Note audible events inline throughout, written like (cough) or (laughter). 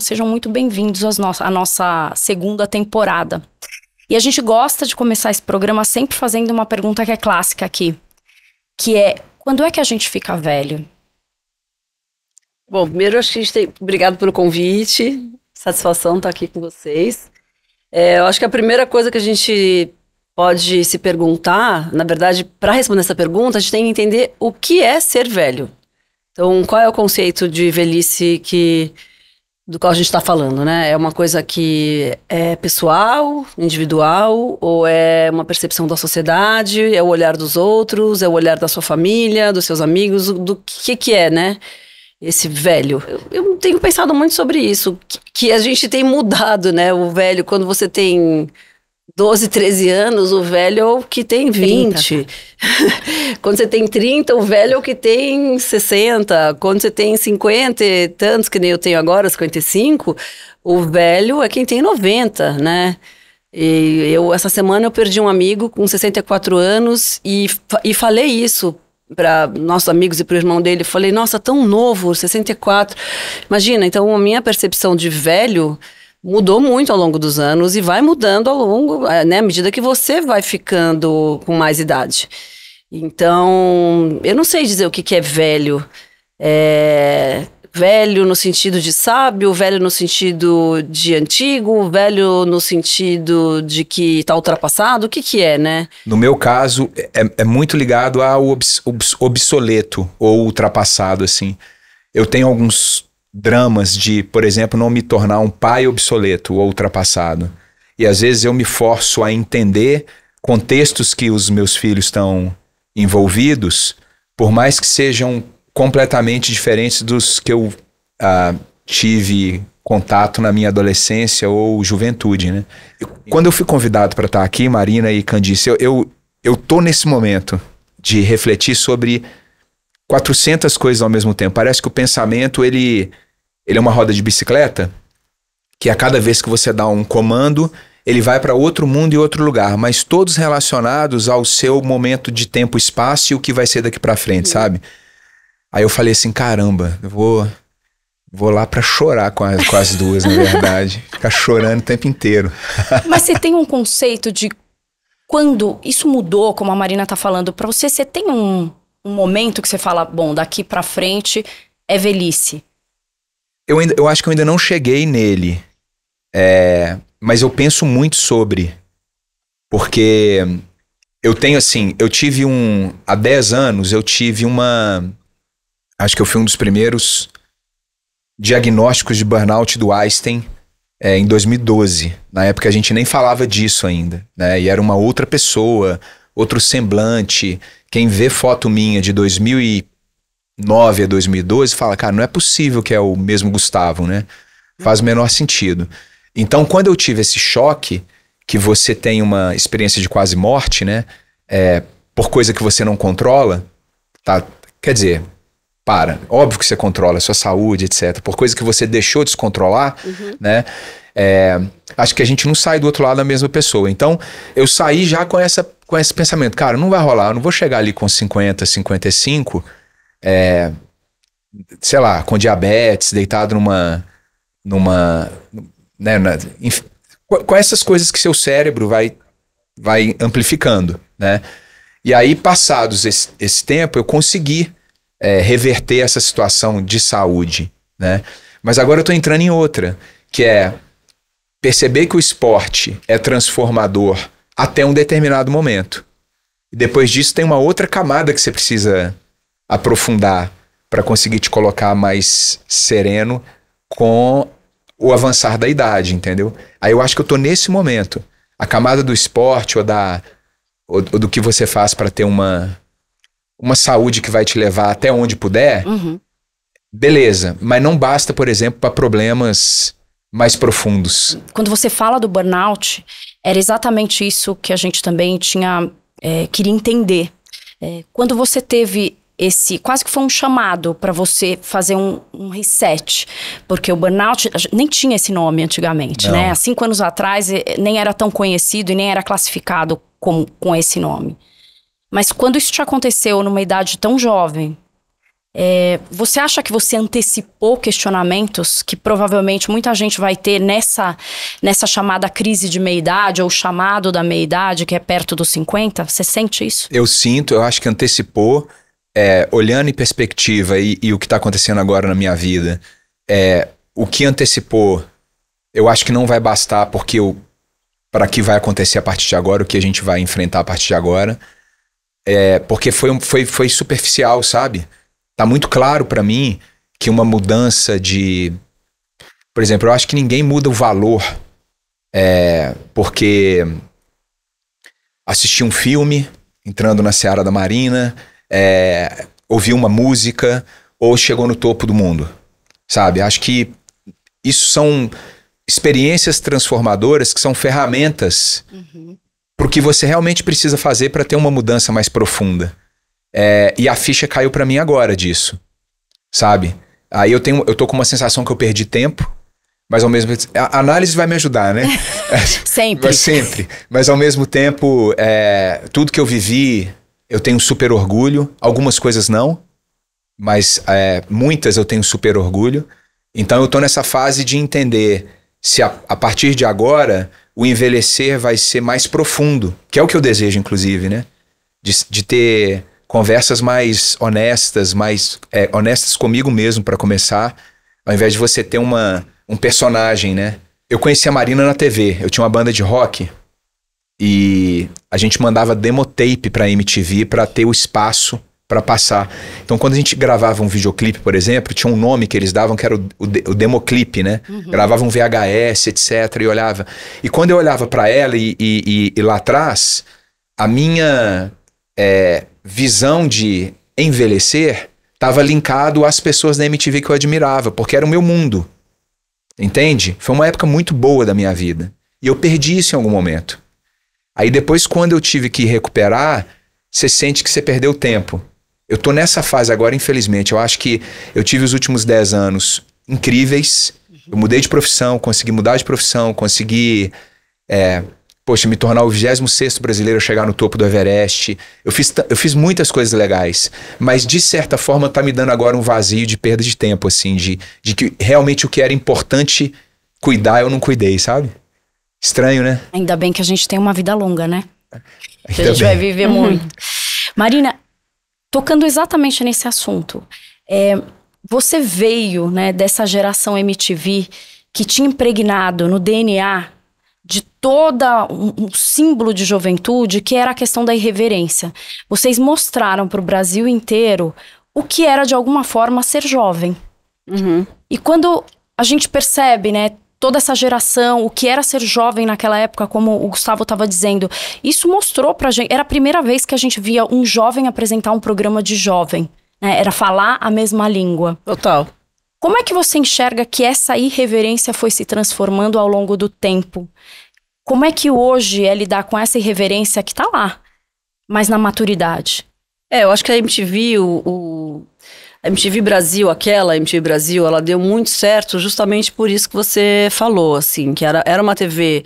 Sejam muito bem-vindos à nossa segunda temporada. E a gente gosta de começar esse programa sempre fazendo uma pergunta que é clássica aqui, que é quando é que a gente fica velho? Bom, primeiro acho que a gente tem... Obrigado pelo convite, satisfação estar aqui com vocês. É, eu acho que a primeira coisa que a gente pode se perguntar, na verdade, para responder essa pergunta, a gente tem que entender o que é ser velho. Então, qual é o conceito de velhice que do qual a gente está falando, né? É uma coisa que é pessoal, individual, ou é uma percepção da sociedade, é o olhar dos outros, é o olhar da sua família, dos seus amigos, do que que é, né? Esse velho. Eu, eu tenho pensado muito sobre isso, que, que a gente tem mudado, né? O velho, quando você tem 12, 13 anos, o velho é o que tem 20. Tá. (laughs) Quando você tem 30, o velho é o que tem 60. Quando você tem 50 e tantos, que nem eu tenho agora, 55, o velho é quem tem 90, né? E eu, essa semana, eu perdi um amigo com 64 anos e, e falei isso para nossos amigos e para o irmão dele. Falei, nossa, tão novo, 64. Imagina, então a minha percepção de velho mudou muito ao longo dos anos e vai mudando ao longo, eh, né, à medida que você vai ficando com mais idade. Então, eu não sei dizer o que, que é velho. É, velho no sentido de sábio, velho no sentido de antigo, velho no sentido de que está ultrapassado, o que que é, né? No meu caso, é, é, é muito ligado ao obs, obs, obsoleto ou ultrapassado, assim. Eu tenho alguns dramas de, por exemplo, não me tornar um pai obsoleto ou ultrapassado. E às vezes eu me forço a entender contextos que os meus filhos estão envolvidos, por mais que sejam completamente diferentes dos que eu ah, tive contato na minha adolescência ou juventude, né? quando eu fui convidado para estar aqui, Marina e Candice, eu, eu, eu tô nesse momento de refletir sobre 400 coisas ao mesmo tempo. Parece que o pensamento, ele ele é uma roda de bicicleta que a cada vez que você dá um comando, ele vai para outro mundo e outro lugar, mas todos relacionados ao seu momento de tempo, espaço e o que vai ser daqui para frente, uhum. sabe? Aí eu falei assim, caramba, eu vou vou lá para chorar com, a, com as duas, na verdade, (laughs) ficar chorando o tempo inteiro. (laughs) mas você tem um conceito de quando isso mudou, como a Marina tá falando, para você, você tem um, um momento que você fala, bom, daqui para frente é velhice eu, ainda, eu acho que eu ainda não cheguei nele. É, mas eu penso muito sobre. Porque eu tenho assim, eu tive um. Há 10 anos eu tive uma. Acho que eu fui um dos primeiros diagnósticos de burnout do Einstein é, em 2012. Na época a gente nem falava disso ainda, né? E era uma outra pessoa, outro semblante. Quem vê foto minha de 2000 e 2009 a 2012, fala, cara, não é possível que é o mesmo Gustavo, né? Faz o menor sentido. Então, quando eu tive esse choque, que você tem uma experiência de quase morte, né? É, por coisa que você não controla, tá? Quer dizer, para. Óbvio que você controla a sua saúde, etc. Por coisa que você deixou descontrolar, uhum. né? É, acho que a gente não sai do outro lado da mesma pessoa. Então, eu saí já com, essa, com esse pensamento, cara, não vai rolar, eu não vou chegar ali com 50, 55 é, sei lá, com diabetes, deitado numa. numa. Né, na, enfim, com essas coisas que seu cérebro vai, vai amplificando, né? E aí, passados esse, esse tempo, eu consegui é, reverter essa situação de saúde, né? Mas agora eu estou entrando em outra, que é perceber que o esporte é transformador até um determinado momento. E depois disso tem uma outra camada que você precisa aprofundar para conseguir te colocar mais sereno com o avançar da idade, entendeu? Aí eu acho que eu tô nesse momento. A camada do esporte ou da ou, ou do que você faz para ter uma uma saúde que vai te levar até onde puder. Uhum. Beleza, mas não basta, por exemplo, para problemas mais profundos. Quando você fala do burnout, era exatamente isso que a gente também tinha é, queria entender. É, quando você teve esse quase que foi um chamado para você fazer um, um, reset, porque o burnout nem tinha esse nome antigamente, né? Não. né? Há cinco anos atrás eh, nem era tão conhecido e nem era classificado com, com esse nome. Mas quando isso te aconteceu numa idade tão jovem, é, você acha que você antecipou questionamentos que provavelmente muita gente vai ter nessa, nessa chamada crise de meia-idade ou chamado da meia-idade, que é perto dos 50? Você sente isso? Eu sinto, eu acho que antecipou é, olhando em perspectiva e, e o que está acontecendo agora na minha vida, é, o que antecipou, eu acho que não vai bastar porque o para que vai acontecer a partir de agora, o que a gente vai enfrentar a partir de agora, é, porque foi, foi, foi superficial, sabe? Tá muito claro para mim que uma mudança de, por exemplo, eu acho que ninguém muda o valor é, porque assistir um filme entrando na seara da Marina é, uma música ou chegou no topo do mundo, sabe? Acho que isso são experiências transformadoras que são ferramentas uhum. para o que você realmente precisa fazer para ter uma mudança mais profunda. É, e a ficha caiu para mim agora disso, sabe? Aí eu tenho, eu tô com uma sensação que eu perdi tempo, mas ao mesmo tempo. A análise vai me ajudar, né? (laughs) sempre. (laughs) Mas sempre. Mas ao mesmo tempo, é, tudo que eu vivi, eu tenho super orgulho. Algumas coisas não, mas é, muitas eu tenho super orgulho. Então eu estou nessa fase de entender se a, a, partir de agora o envelhecer vai ser mais profundo, que é o que eu desejo, inclusive, né? De, de ter conversas mais honestas, mais é, honestas comigo mesmo para começar, ao invés de você ter uma, um personagem, né? Eu conheci a Marina na TV, eu tinha uma banda de rock e a gente mandava demotape para MTV para ter o espaço para passar. Então, quando a gente gravava um videoclipe, por exemplo, tinha um nome que eles davam que era o, o, o democlipe, né? Uhum. um VHS, etc. E olhava. E quando eu olhava para ela e, e, e, lá atrás, a minha é, visão de envelhecer estava linkado às pessoas da MTV que eu admirava, porque era o meu mundo. Entende? Foi uma época muito boa da minha vida. E eu perdi isso em algum momento. Aí depois, quando eu tive que recuperar, você sente que você perdeu tempo. Eu tô nessa fase agora, infelizmente. Eu acho que eu tive os últimos 10 anos incríveis. Eu mudei de profissão, consegui mudar de profissão, consegui. É, poxa, me tornar o 26 brasileiro a chegar no topo do Everest. Eu fiz, eu fiz muitas coisas legais, mas de certa forma tá me dando agora um vazio de perda de tempo, assim, de, de que realmente o que era importante cuidar eu não cuidei, sabe? Estranho, né? Ainda bem que a gente tem uma vida longa, né? a gente bem. vai viver muito. Marina, tocando exatamente nesse assunto, é, você veio né, dessa geração MTV que tinha impregnado no DNA de toda um, um, símbolo de juventude que era a questão da irreverência. Vocês mostraram para o Brasil inteiro o que era de alguma forma ser jovem. Uhum. E quando a gente percebe, né, toda essa geração, o que era ser jovem naquela época, como o Gustavo estava dizendo, isso mostrou pra gente. Era a primeira vez que a gente via um jovem apresentar um programa de jovem. Né? Era falar a mesma língua. Total. Como é que você enxerga que essa irreverência foi se transformando ao longo do tempo? Como é que hoje é lidar com essa irreverência que está lá, mas na maturidade? É, eu acho que a MTV, o, o MTV Brasil, aquela MTV Brasil, ela deu muito certo justamente por isso que você falou, assim, que era, era uma TV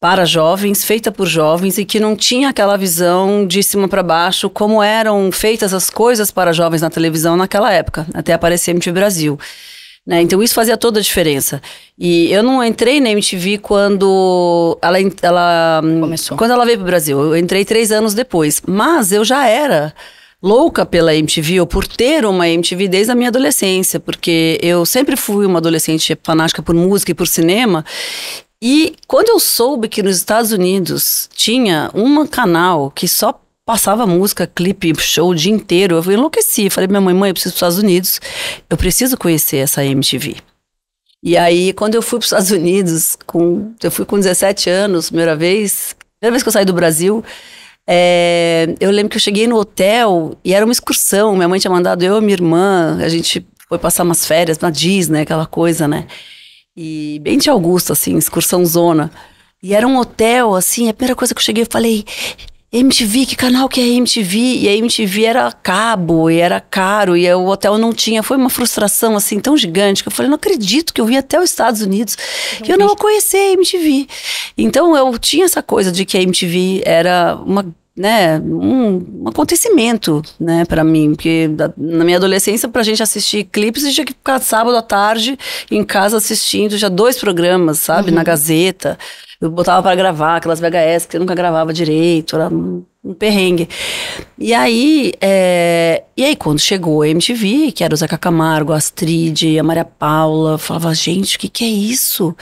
para jovens, feita por jovens e que não tinha aquela visão de cima para baixo como eram feitas as coisas para jovens na televisão naquela época, até aparecer MTV Brasil. Né? Então isso fazia toda a diferença. E eu não entrei na MTV quando ela, ela hum, começou. Quando ela veio para o Brasil, eu entrei três anos depois, mas eu já era louca pela MTV ou por ter uma MTV desde a minha adolescência, porque eu sempre fui uma adolescente fanática por música e por cinema. E quando eu soube que nos Estados Unidos tinha um canal que só passava música, clipe, show o dia inteiro, eu enlouqueci. Falei, minha mãe, mãe, eu preciso para os Estados Unidos, eu preciso conhecer essa MTV. E aí, quando eu fui para os Estados Unidos, com, eu fui com 17 anos, primeira vez, primeira vez que eu saí do Brasil, é, eu lembro que eu cheguei no hotel e era uma excursão. Minha mãe tinha mandado eu e minha irmã. A gente foi passar umas férias na Disney, aquela coisa, né? E bem de Augusto, assim, excursão zona. E era um hotel, assim, a primeira coisa que eu cheguei, eu falei, MTV, que canal que é MTV? E a MTV era cabo, e era caro, e o hotel não tinha. Foi uma frustração, assim, tão gigante, que eu falei, não acredito que eu vim até os Estados Unidos e eu não conhecer a MTV. Então, eu tinha essa coisa de que a MTV era uma né, um, um, acontecimento, né, para mim, porque da, na minha adolescência para a gente assistir clipes, a gente tinha que ficar sábado à tarde em casa assistindo já dois programas, sabe, uhum. na Gazeta. Eu botava para gravar aquelas VHS que você nunca gravava direito, era um, um perrengue. E aí, é, e aí quando chegou a MTV, que era o Zeca Camargo, a Astrid, a Maria Paula, falava, gente, o que, que é isso?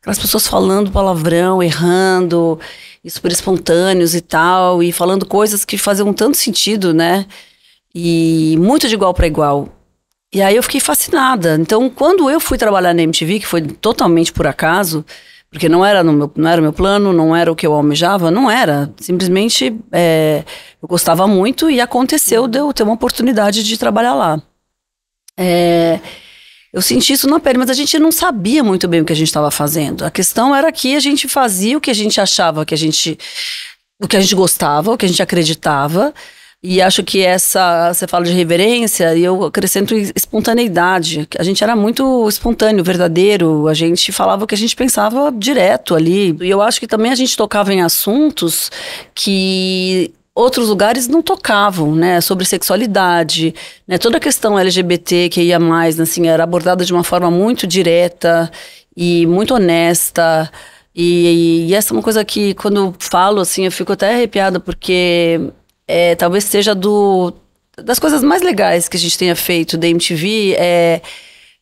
Aquelas pessoas falando palavrão, errando, e super espontâneos e tal, e falando coisas que faziam tanto sentido, né? E muito de igual para igual. E aí eu fiquei fascinada. Então, quando eu fui trabalhar na MTV, que foi totalmente por acaso, porque não era no meu, não era meu plano, não era o que eu almejava, não era. Simplesmente é, eu gostava muito e aconteceu de eu ter uma oportunidade de trabalhar lá. É, eu senti isso na pele, mas a gente não sabia muito bem o que a gente estava fazendo. A questão era que a gente fazia o que a gente achava que a gente. o que a gente gostava, o que a gente acreditava. E acho que essa, você fala de reverência, e eu acrescento espontaneidade. A gente era muito espontâneo, verdadeiro, a gente falava o que a gente pensava direto ali. E eu acho que também a gente tocava em assuntos que outros lugares não tocavam, né? Sobre sexualidade, né? Toda a questão LGBT que ia mais, assim, era abordada de uma forma muito direta e muito honesta. E, e, e, essa é uma coisa que, quando falo, assim, eu fico até arrepiada, porque é, talvez seja do das coisas mais legais que a gente tenha feito da MTV. É,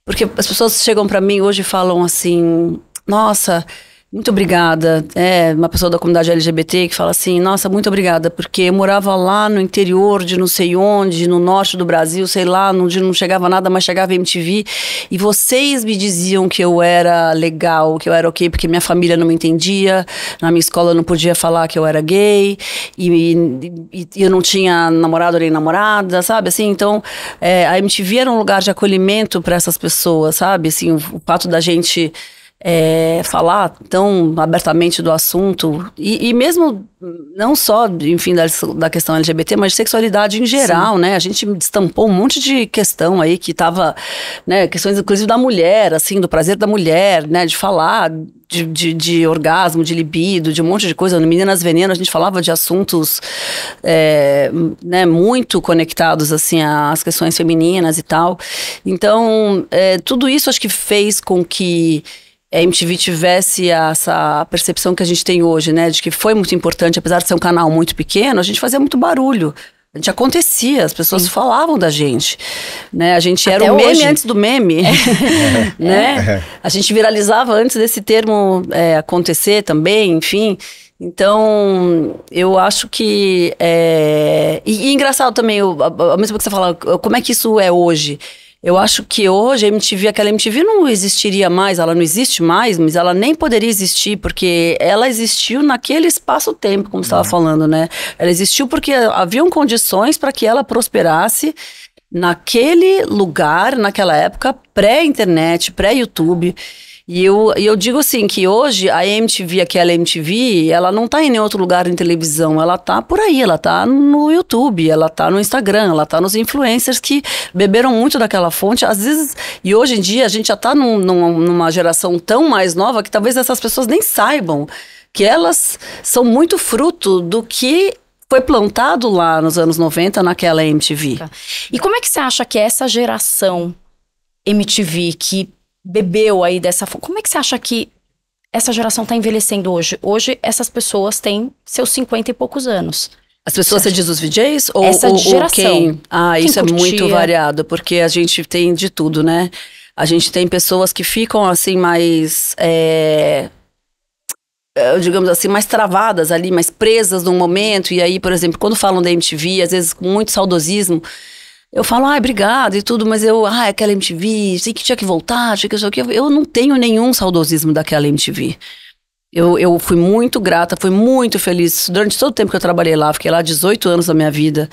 porque as pessoas chegam para mim hoje e falam assim: Nossa, muito obrigada. É, uma pessoa da comunidade LGBT que fala assim: nossa, muito obrigada, porque eu morava lá no interior de não sei onde, no norte do Brasil, sei lá, onde não chegava nada, mas chegava MTV. E vocês me diziam que eu era legal, que eu era ok, porque minha família não me entendia, na minha escola eu não podia falar que eu era gay, e, e, e eu não tinha namorado nem namorada, sabe? Assim, então é, a MTV era um lugar de acolhimento para essas pessoas, sabe? Assim, o, o fato da gente é, falar tão abertamente do assunto, e, e, mesmo não só, enfim, da, da questão LGBT, mas de sexualidade em geral, Sim. né? A gente destampou um monte de questão aí que estava, né? Questões inclusive da mulher, assim, do prazer da mulher, né? De falar de, de, de, orgasmo, de libido, de um monte de coisa. No Meninas Veneno, a gente falava de assuntos é, né, muito conectados assim às questões femininas e tal. Então, é, tudo isso acho que fez com que a é, MTV tivesse essa percepção que a gente tem hoje, né? De que foi muito importante, apesar de ser um canal muito pequeno, a gente fazia muito barulho. A gente acontecia, as pessoas Sim. falavam da gente, né? A gente Até era o meme antes do meme, é. (laughs) é. né? É. A gente viralizava antes desse termo é, acontecer também, enfim. Então, eu acho que... É, e, e, engraçado também, ao mesmo que você fala, como é que isso é hoje? Eu acho que hoje a MTV, aquela MTV não existiria mais, ela não existe mais, mas ela nem poderia existir, porque ela existiu naquele espaço-tempo, como você estava uhum. falando, né? Ela existiu porque haviam condições para que ela prosperasse naquele lugar, naquela época, pré-internet, pré-YouTube. E eu, eu digo assim, que hoje a MTV, aquela MTV, ela não tá em nenhum outro lugar em televisão, ela tá por aí, ela tá no YouTube, ela tá no Instagram, ela tá nos influencers que beberam muito daquela fonte. Às vezes, e hoje em dia a gente já tá num, numa geração tão mais nova que talvez essas pessoas nem saibam que elas são muito fruto do que foi plantado lá nos anos 90 naquela MTV. Tá. E como é que você acha que é essa geração MTV que bebeu aí dessa Como é que você acha que essa geração está envelhecendo hoje? Hoje, essas pessoas têm seus 50 e poucos anos. As pessoas, você diz os VJs? Ou, Essa ou, ou quem? Ah, quem isso curtia. é muito variado, porque a gente tem de tudo, né? A gente tem pessoas que ficam assim mais. É, é digamos assim, mais travadas ali, mais presas num momento. E aí, por exemplo, quando falam da MTV, às vezes com muito saudosismo, eu falo, ah, obrigado e tudo, mas eu, ah, aquela MTV, sei que tinha que voltar, tinha que isso que Eu não tenho nenhum saudosismo daquela MTV. Eu, eu fui muito grata, fui muito feliz durante todo o tempo que eu trabalhei lá, fiquei lá 18 anos da minha vida.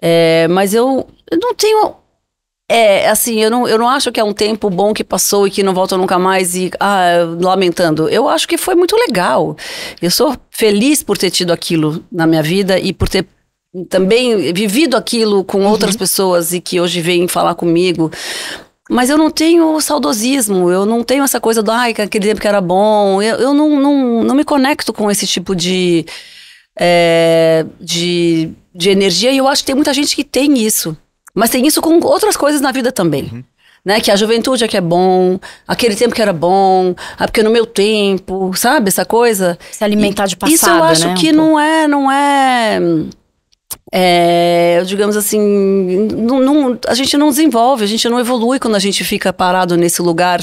É, mas eu, eu não tenho. É, assim, eu não, eu não acho que é um tempo bom que passou e que não volta nunca mais e, ah, lamentando. Eu acho que foi muito legal. Eu sou feliz por ter tido aquilo na minha vida e por ter também vivido aquilo com outras uhum. pessoas e que hoje vêm falar comigo. Mas eu não tenho saudosismo, eu não tenho essa coisa do, ai, aquele tempo que era bom. Eu, eu não, não, não me conecto com esse tipo de, é, de, de energia e eu acho que tem muita gente que tem isso. Mas tem isso com outras coisas na vida também. Uhum. Né, que a juventude é que é bom, aquele tempo que era bom, ah, porque no meu tempo, sabe? Essa coisa. Se alimentar de passado, Isso eu acho né, que um não pouco. é, não é é, digamos assim, não, não, a gente não desenvolve, a gente não evolui quando a gente fica parado nesse lugar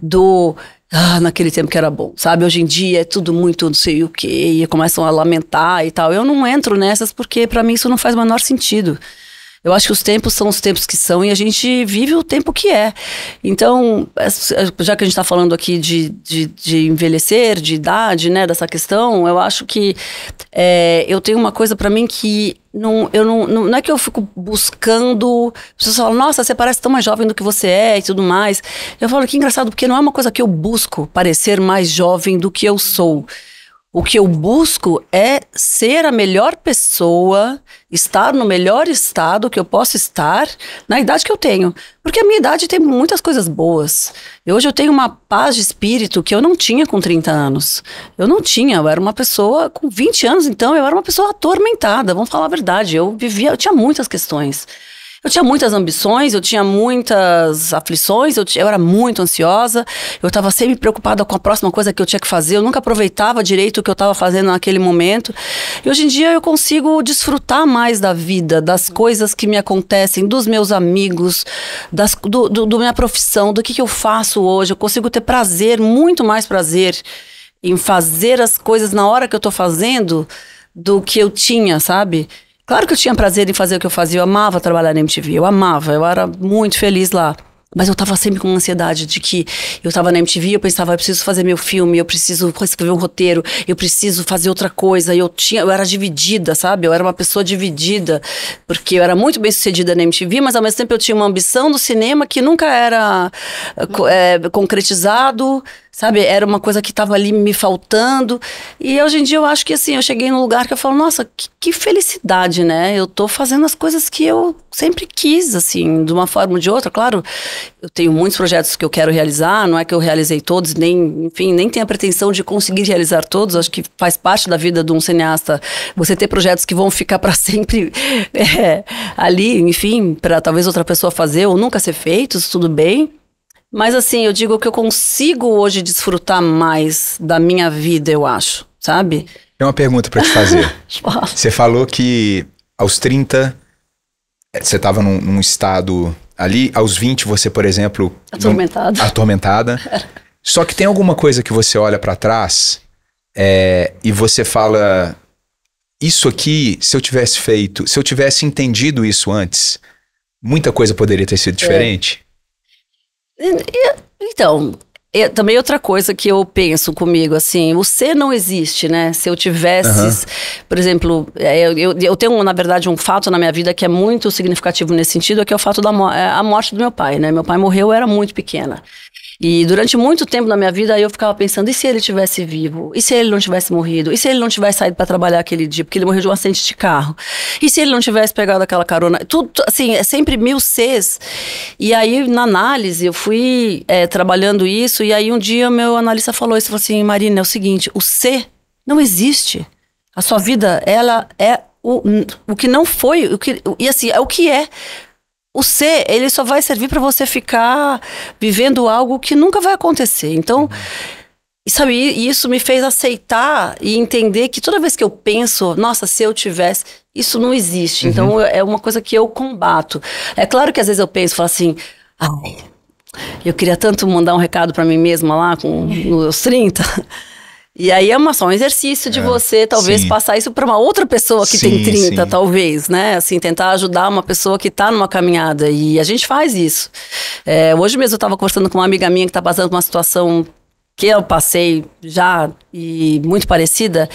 do. Ah, naquele tempo que era bom, sabe? Hoje em dia é tudo muito não sei o quê, e começam a lamentar e tal. Eu não entro nessas porque para mim isso não faz o menor sentido. Eu acho que os tempos são os tempos que são e a gente vive o tempo que é. Então, já que a gente está falando aqui de, de, de, envelhecer, de idade, né, dessa questão, eu acho que é, eu tenho uma coisa para mim que não, eu não, não, não, é que eu fico buscando. As pessoas falam, nossa, você parece tão mais jovem do que você é e tudo mais. Eu falo que engraçado, porque não é uma coisa que eu busco parecer mais jovem do que eu sou. O que eu busco é ser a melhor pessoa, estar no melhor estado que eu posso estar na idade que eu tenho. Porque a minha idade tem muitas coisas boas. E hoje eu tenho uma paz de espírito que eu não tinha com 30 anos. Eu não tinha, eu era uma pessoa com 20 anos, então eu era uma pessoa atormentada, vamos falar a verdade. Eu vivia, eu tinha muitas questões. Eu tinha muitas ambições, eu tinha muitas aflições, eu, eu era muito ansiosa, eu estava sempre preocupada com a próxima coisa que eu tinha que fazer, eu nunca aproveitava direito o que eu estava fazendo naquele momento. E hoje em dia eu consigo desfrutar mais da vida, das coisas que me acontecem, dos meus amigos, da do, do, do minha profissão, do que, que eu faço hoje. Eu consigo ter prazer, muito mais prazer, em fazer as coisas na hora que eu estou fazendo do que eu tinha, sabe? Claro que eu tinha prazer em fazer o que eu fazia, eu amava trabalhar na MTV, eu amava, eu era muito feliz lá. Mas eu tava sempre com ansiedade de que eu tava na MTV, eu pensava, eu preciso fazer meu filme, eu preciso escrever um roteiro, eu preciso fazer outra coisa. E eu tinha, eu era dividida, sabe? Eu era uma pessoa dividida, porque eu era muito bem sucedida na MTV, mas ao mesmo tempo eu tinha uma ambição no cinema que nunca era é, concretizado. Sabe, era uma coisa que estava ali me faltando. E hoje em dia eu acho que assim, eu cheguei num lugar que eu falo, nossa, que, que felicidade, né? Eu estou fazendo as coisas que eu sempre quis, assim, de uma forma ou de outra. Claro, eu tenho muitos projetos que eu quero realizar, não é que eu realizei todos, nem, enfim, nem tenho a pretensão de conseguir realizar todos. Acho que faz parte da vida de um cineasta você ter projetos que vão ficar para (laughs) sempre é, ali, enfim, para talvez outra pessoa fazer ou nunca ser feitos, tudo bem. Mas assim, eu digo que eu consigo hoje desfrutar mais da minha vida, eu acho, sabe? Tem uma pergunta para te fazer. (laughs) você falou que aos 30 eh, você estava num, num, estado ali, aos 20 você, por exemplo, atormentada. Não, atormentada. (laughs) Só que tem alguma coisa que você olha para trás é, e você fala isso aqui, se eu tivesse feito, se eu tivesse entendido isso antes, muita coisa poderia ter sido é. diferente. É. Então, também outra coisa que eu penso comigo, assim, o ser não existe, né? Se eu tivesse, uhum. por exemplo, é, eu, eu, eu, tenho, na verdade, um fato na minha vida que é muito significativo nesse sentido, é que é o fato da é, a morte do meu pai, né? Meu pai morreu, eu era muito pequena. E durante muito tempo na minha vida eu ficava pensando: e se ele tivesse vivo? E se ele não tivesse morrido? E se ele não tivesse saído para trabalhar aquele dia? Porque ele morreu de um acidente de carro. E se ele não tivesse pegado aquela carona? Tudo, assim, é sempre mil Cs. E aí, na análise, eu fui é, trabalhando isso. E aí, um dia, meu analista falou isso: falou assim, Marina, é o seguinte, o C não existe. A sua vida, ela é o, o que não foi, o que, e assim, é o que é. O ser, ele só vai servir para você ficar vivendo algo que nunca vai acontecer. Então, uhum. sabe, isso me fez aceitar e entender que toda vez que eu penso, nossa, se eu tivesse, isso não existe. Então, uhum. Então, é uma coisa que eu combato. É claro que às vezes eu penso, falo assim, ai, eu queria tanto mandar um recado para mim mesma lá com os 30. E aí é, uma, só um exercício de é, você talvez sim. passar isso para uma outra pessoa que sim, tem 30, sim. talvez, né? Assim, tentar ajudar uma pessoa que está numa caminhada. E a gente faz isso. É, hoje mesmo eu estava conversando com uma amiga minha que está passando por uma situação que eu passei já e muito parecida.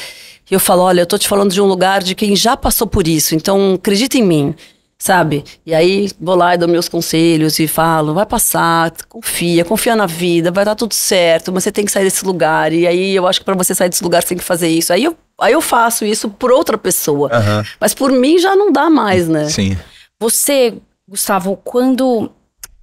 E eu falo, olha, eu tô te falando de um lugar de quem já passou por isso, então acredita em mim sabe? E aí vou lá e dou meus conselhos e falo, vai passar, confia, confia na vida, vai dar tudo certo, mas você tem que sair desse lugar. E aí eu acho que para você sair desse lugar você tem que fazer isso. Aí eu, aí eu faço isso por outra pessoa. Uhum. Mas por mim já não dá mais, né? Sim. Você, Gustavo, quando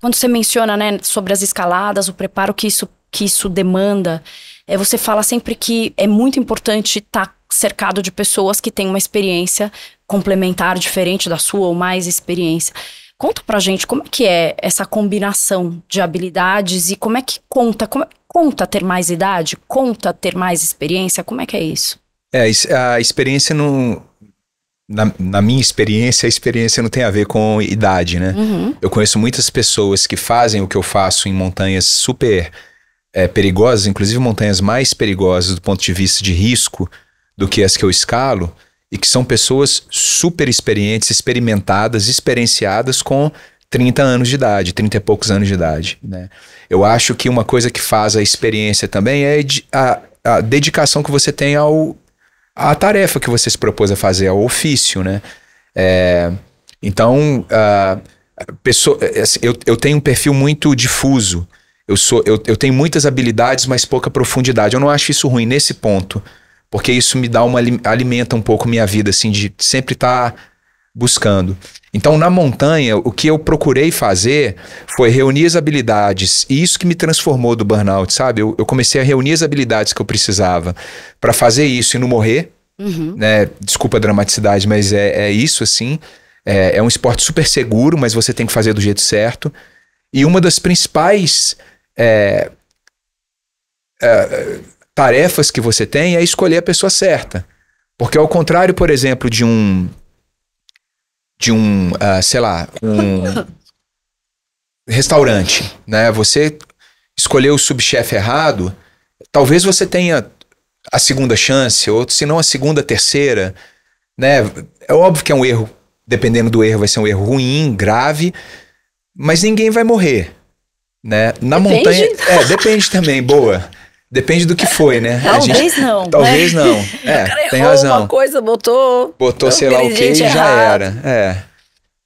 quando você menciona, né, sobre as escaladas, o preparo que isso que isso demanda, é, você fala sempre que é muito importante estar tá cercado de pessoas que têm uma experiência complementar diferente da sua ou mais experiência. Conta pra gente como é que é essa combinação de habilidades e como é que conta, como, é, conta ter mais idade, conta ter mais experiência, como é que é isso? É, a experiência não, na, na, minha experiência, a experiência não tem a ver com idade, né? Uhum. Eu conheço muitas pessoas que fazem o que eu faço em montanhas super é, perigosas, inclusive montanhas mais perigosas do ponto de vista de risco do que as que eu escalo e que são pessoas super experientes, experimentadas, experienciadas com 30 anos de idade, 30 e poucos anos de idade. Né? Eu acho que uma coisa que faz a experiência também é a, a dedicação que você tem ao, à tarefa que você se propôs a fazer, ao ofício. Né? É, então, pessoa, é, assim, eu, eu tenho um perfil muito difuso. Eu, sou, eu, eu tenho muitas habilidades, mas pouca profundidade. Eu não acho isso ruim nesse ponto. Porque isso me dá uma alimenta um pouco minha vida assim de sempre estar tá buscando. Então, na montanha, o que eu procurei fazer foi reunir as habilidades. E isso que me transformou do burnout, sabe? Eu, eu comecei a reunir as habilidades que eu precisava para fazer isso e não morrer. Uhum. Né? Desculpa a dramaticidade, mas é, é isso, assim. É, é, um esporte super seguro, mas você tem que fazer do jeito certo. E uma das principais. É, é tarefas que você tem é escolher a pessoa certa. Porque ao contrário, por exemplo, de um. De um, uh, sei lá, um restaurante, né? Você escolheu o subchefe errado, talvez você tenha a segunda chance, ou se não a segunda, a terceira, né? É óbvio que é um erro, dependendo do erro, vai ser um erro ruim, grave, mas ninguém vai morrer, né? Na depende. montanha, é, depende também, boa. Depende do que foi, né? Talvez gente, não. Né? Talvez né? não. (laughs) É, cara tem razão. Uma coisa botou. Botou, sei lá o que e já era. É.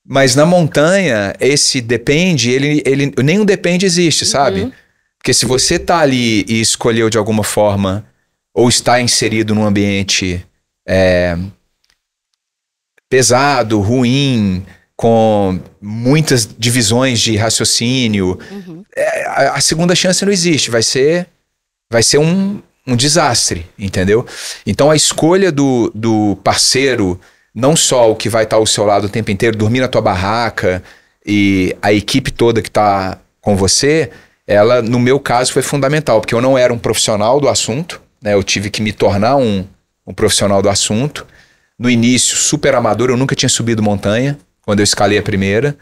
Mas na montanha, esse depende, ele, ele nenhum depende existe, uhum. sabe? Uhum. Porque se você tá ali e escolheu de alguma forma, ou está inserido num ambiente é, pesado, ruim, com muitas divisões de raciocínio, uhum. é, a, a segunda chance não existe. Vai ser vai ser um, um desastre, entendeu? Então a escolha do, do parceiro, não só o que vai estar ao seu lado o tempo inteiro, dormir na tua barraca e a equipe toda que está com você, ela, no meu caso, foi fundamental, porque eu não era um profissional do assunto, né? Eu tive que me tornar um, um profissional do assunto. No início, super amador, eu nunca tinha subido montanha, quando eu escalei a primeira.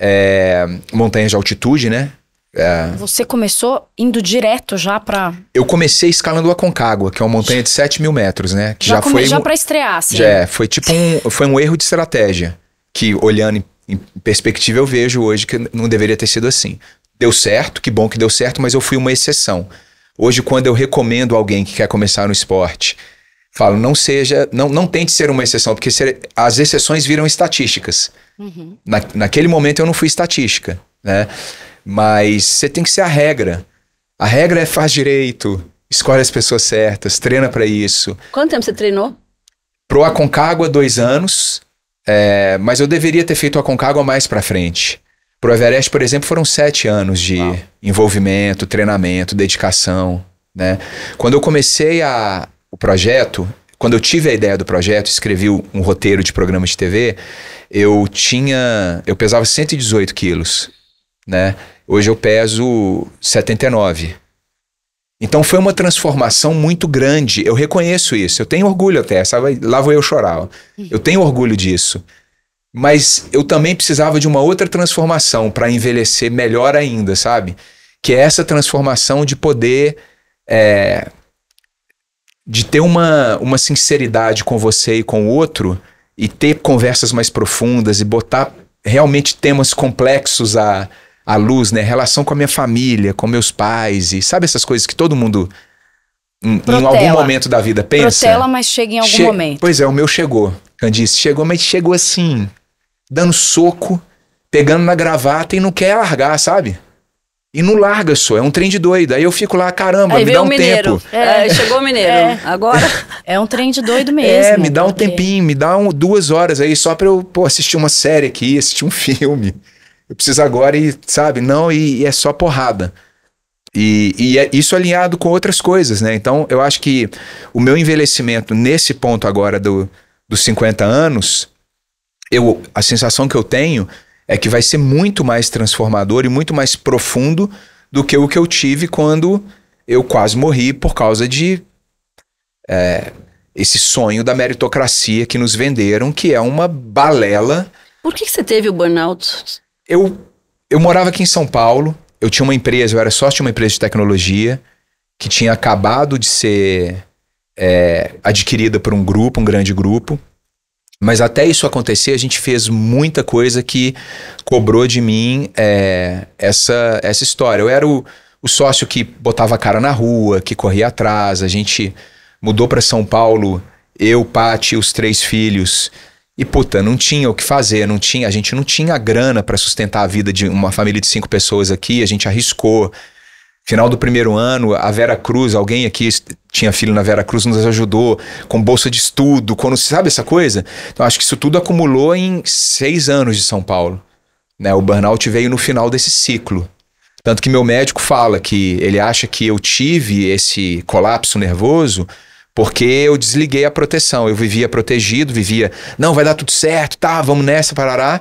É, montanha de altitude, né? É... Você começou indo direto já pra. Eu comecei escalando a Concagua, que é uma montanha de 7 mil metros, né? Que já, já foi. Já pra estrear, assim. é, foi tipo um. Foi um erro de estratégia. Que olhando em, em perspectiva, eu vejo hoje que não deveria ter sido assim. Deu certo, que bom que deu certo, mas eu fui uma exceção. Hoje, quando eu recomendo alguém que quer começar no esporte, falo, não seja, não, não tente ser uma exceção, porque ser, as exceções viram estatísticas. Uhum. Na, naquele momento eu não fui estatística, né? Mas você tem que ser a regra. A regra é faz direito, escolhe as pessoas certas, treina para isso. Quanto tempo você treinou? Pro Aconcagua, dois anos. É, mas eu deveria ter feito a Aconcagua mais para frente. Pro Everest, por exemplo, foram sete anos de envolvimento, treinamento, dedicação, né? Quando eu comecei a, o projeto, quando eu tive a ideia do projeto, escrevi um roteiro de programa de TV, eu tinha, eu pesava 118 quilos né? Hoje eu peso 79. Então foi uma transformação muito grande. Eu reconheço isso. Eu tenho orgulho até. Sabe? Lá vou eu chorar. Eu tenho orgulho disso. Mas eu também precisava de uma outra transformação para envelhecer melhor ainda, sabe? Que é essa transformação de poder. É, de ter uma, uma sinceridade com você e com o outro e ter conversas mais profundas e botar realmente temas complexos a a luz, né? Relação com a minha família, com meus pais e sabe essas coisas que todo mundo em, em algum momento da vida pensa. Protela, mas chega em algum che momento. Pois é, o meu chegou. Candice chegou, mas chegou assim, dando soco, pegando na gravata e não quer largar, sabe? E não larga só, é um trem de doido. Aí eu fico lá, caramba, Aí me dá um tempo. É, é chegou o mineiro. É. Agora. É um trem de doido é, mesmo. É, me dá um porque... tempinho, me dá um, duas horas aí só pra eu pô, assistir uma série aqui, assistir um (laughs) filme eu preciso agora e, sabe, não, e, e é só porrada. E, e é isso alinhado com outras coisas, né? Então, eu acho que o meu envelhecimento nesse ponto agora do, dos 50 anos, eu, a sensação que eu tenho é que vai ser muito mais transformador e muito mais profundo do que o que eu tive quando eu quase morri por causa de é, esse sonho da meritocracia que nos venderam, que é uma balela. Por que, que você teve o burnout? eu, eu morava aqui em São Paulo, eu tinha uma empresa, eu era sócio de uma empresa de tecnologia que tinha acabado de ser é, adquirida por um grupo, um grande grupo. Mas até isso acontecer, a gente fez muita coisa que cobrou de mim é, essa, essa história. Eu era o, o sócio que botava a cara na rua, que corria atrás. A gente mudou para São Paulo, eu, Pati, os três filhos. E puta, não tinha o que fazer, não tinha, a gente não tinha grana para sustentar a vida de uma família de cinco pessoas aqui, a gente arriscou. Final do primeiro ano, a Vera Cruz, alguém aqui tinha filho na Vera Cruz, nos ajudou com bolsa de estudo, quando sabe essa coisa? Então acho que isso tudo acumulou em seis anos de São Paulo. Né? O burnout veio no final desse ciclo. Tanto que meu médico fala que ele acha que eu tive esse colapso nervoso porque eu desliguei a proteção. Eu vivia protegido, vivia, não, vai dar tudo certo, tá, vamos nessa, parará.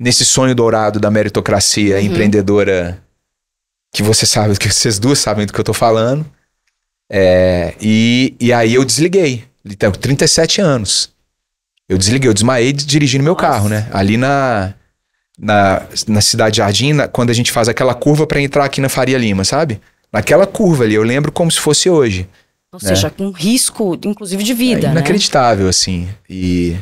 Nesse sonho dourado da meritocracia uhum. empreendedora, que você sabe, que vocês duas sabem do que eu tô falando. É, e, e aí eu desliguei. Então, 37 anos. Eu desliguei, eu desmaiei dirigindo meu Nossa. carro, né? Ali na, na, na Cidade Jardim, na, quando a gente faz aquela curva para entrar aqui na Faria Lima, sabe? Naquela curva ali, eu lembro como se fosse hoje. Ou seja, é. com um risco, inclusive, de vida. É né? inacreditável, né? assim. E,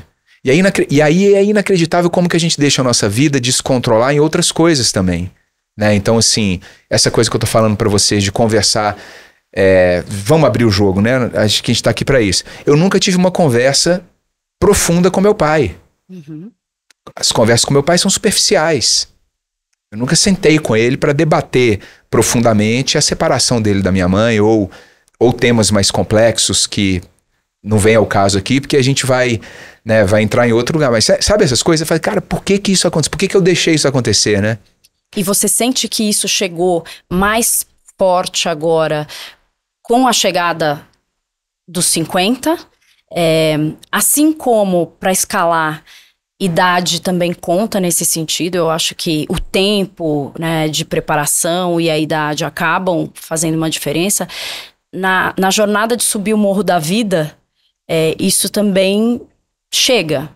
e, é aí e aí é inacreditável como que a gente deixa a nossa vida descontrolar em outras coisas também. Né? Então, assim, essa coisa que eu tô falando para vocês de conversar. É... vamos abrir o jogo, né? Acho que a gente tá aqui para isso. Eu nunca tive uma conversa profunda com meu pai. Uhum. As conversas com meu pai são superficiais. Eu nunca sentei com ele para debater profundamente a separação dele da minha mãe ou ou temas mais complexos que não vem ao caso aqui, porque a gente vai, né, vai entrar em outro lugar. Mas sabe essas coisas? Eu falei, cara, por que que isso aconteceu? Por que que eu deixei isso acontecer, né? E você sente que isso chegou mais forte agora com a chegada dos 50? É, assim como para escalar idade também conta nesse sentido. Eu acho que o tempo né, de preparação e a idade acabam fazendo uma diferença na, na jornada de subir o morro da vida, é, isso também chega.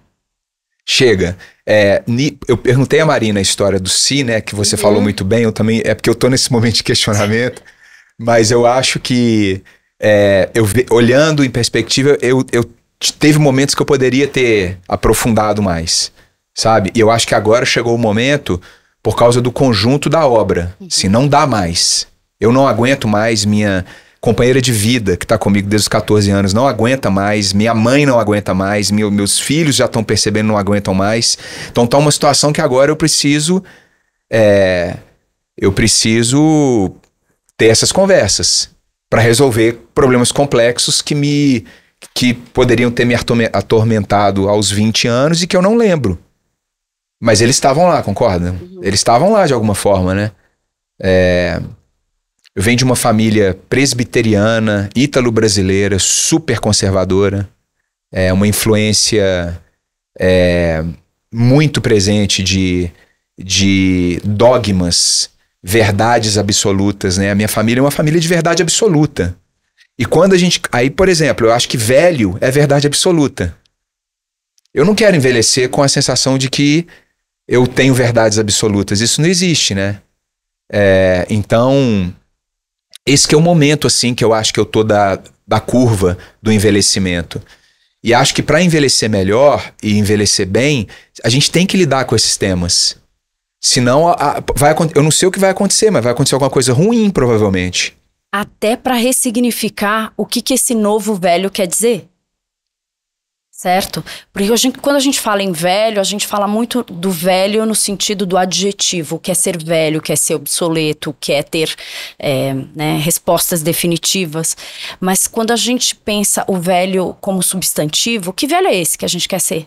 Chega. É, eu perguntei a Marina a história do si, né? Que você uhum. falou muito bem. Eu também. É porque eu tô nesse (laughs) momento de questionamento. mas eu acho que. É, eu olhando em perspectiva, eu, eu teve momentos que eu poderia ter aprofundado mais, sabe? E eu acho que agora chegou o momento por causa do conjunto da obra. Uhum. Se assim, não dá mais, eu não aguento mais minha companheira de vida que está comigo desde os 14 anos não aguenta mais, minha mãe não aguenta mais, meu, meus filhos já estão percebendo não aguentam mais. Então tá uma situação que agora eu preciso é, eu preciso ter essas conversas para resolver problemas complexos que me que poderiam ter me atormentado aos 20 anos e que eu não lembro. Mas eles estavam lá, concordam? Uhum. Eles estavam lá de alguma forma, né? É, eu venho de uma família presbiteriana, ítalo-brasileira, super conservadora, é uma influência é, muito presente de, de dogmas, verdades absolutas, né? A minha família é uma família de verdade absoluta. E quando a gente. Aí, por exemplo, eu acho que velho é verdade absoluta. Eu não quero envelhecer com a sensação de que eu tenho verdades absolutas. Isso não existe, né? É, então, esse que é o momento assim que eu acho que eu tô da, da curva do envelhecimento. E acho que para envelhecer melhor e envelhecer bem, a gente tem que lidar com esses temas. Senão, a, a, vai, eu não sei o que vai acontecer, mas vai acontecer alguma coisa ruim, provavelmente. Até para ressignificar o que, que esse novo velho quer dizer. Certo? Porque a gente, quando a gente fala em velho, a gente fala muito do velho no sentido do adjetivo, que é ser velho, que é ser obsoleto, que é ter é, né, respostas definitivas. Mas quando a gente pensa o velho como substantivo, que velho é esse que a gente quer ser?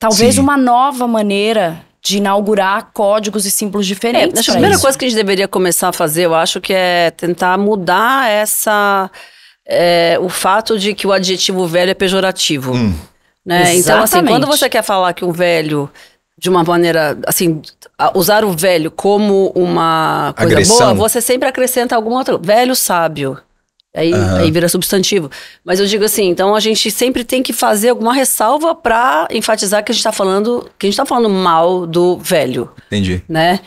Talvez Sim. uma nova maneira de inaugurar códigos e símbolos é, diferentes. É, a primeira isso. coisa que a gente deveria começar a fazer, eu acho, que é tentar mudar essa é, o fato de que o adjetivo velho é pejorativo. Hum. Né? Então, assim, quando você quer falar que um velho, de uma maneira, assim, usar o velho como uma coisa Agressão. boa, você sempre acrescenta algum outro. Velho sábio. Aí, uhum. aí vira substantivo. Mas eu digo assim, então a gente sempre tem que fazer alguma ressalva para enfatizar que a gente tá falando, que a gente tá falando mal do velho. Entendi. Né?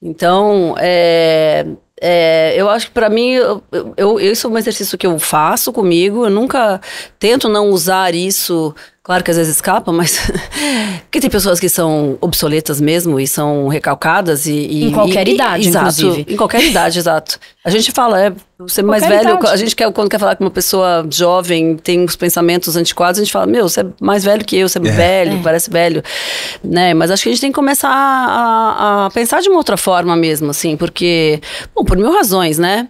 Então, é, é, eu acho que para mim, eu, eu, isso é um exercício que eu faço comigo. Eu nunca tento não usar isso Claro que às vezes escapa, mas. Porque (laughs) tem pessoas que são obsoletas mesmo e são recalcadas e. e em qualquer e, idade, e, exato, inclusive. Em qualquer idade, exato. A gente fala, é, você é mais velho. Idade. A gente quer, quando quer falar com uma pessoa jovem, tem uns pensamentos antiquados, a gente fala, meu, você é mais velho que eu, você é, é. velho, é. parece velho. Né? Mas acho que a gente tem que começar a, a, pensar de uma outra forma mesmo, assim, porque. Bom, por mil razões, né?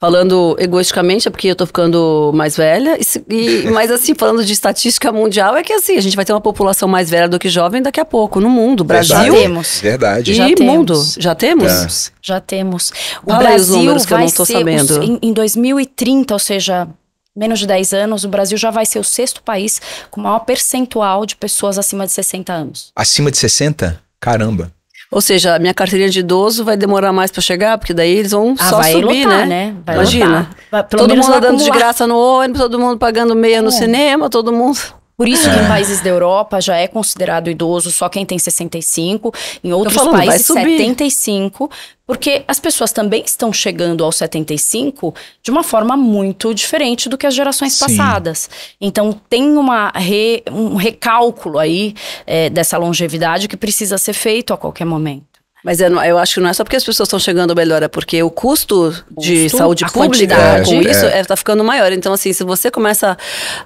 Falando egoisticamente, é porque eu tô ficando mais velha. E, e, (laughs) mas assim, falando de estatística mundial, é que assim, a gente vai ter uma população mais velha do que jovem daqui a pouco, no mundo. Brasil. Verdade. Já temos. Verdade. Já temos. Já temos? É. Já temos. O Fala Brasil os números que eu não tô sabendo. Os, em, em 2030, ou seja, menos de 10 anos, o Brasil já vai ser o sexto país com maior percentual de pessoas acima de 60 anos. Acima de 60? Caramba. Ou seja, a minha carteirinha de idoso vai demorar mais para chegar, porque daí eles vão ah, só vai subir, né? né? Vai Imagina. Vai, todo mundo dando de graça no ônibus, todo mundo pagando meia no é. cinema, todo mundo. Por isso que em é. países da Europa já é considerado idoso só quem tem 65, em outros falando, países 75, porque as pessoas também estão chegando aos 75 de uma forma muito diferente do que as gerações Sim. passadas. Então tem uma re, um recálculo aí é, dessa longevidade que precisa ser feito a qualquer momento. Mas eu, não, eu acho que não é só porque as pessoas estão chegando melhor, é porque o custo de custo, saúde pública é, com isso está é. é tá ficando maior. Então, assim, se você começa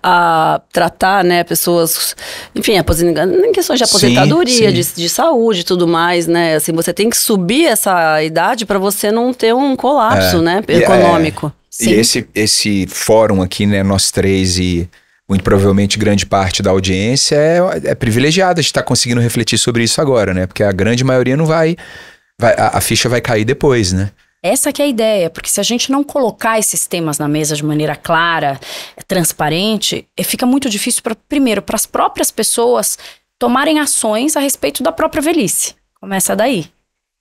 a tratar, né, pessoas, enfim, em questões de aposentadoria, sim, sim. De, de saúde e tudo mais, né? Assim, você tem que subir essa idade para você não ter um colapso, é. né, é, econômico. E esse, esse fórum aqui, né, nós três e muito provavelmente grande parte da audiência é, é privilegiada de estar conseguindo refletir sobre isso agora, né? Porque a grande maioria não vai, vai a, a ficha vai cair depois, né? Essa que é a ideia, porque se a gente não colocar esses temas na mesa de maneira clara, transparente, eh, fica muito difícil, pra, primeiro, para as próprias pessoas tomarem ações a respeito da própria velhice. Começa daí.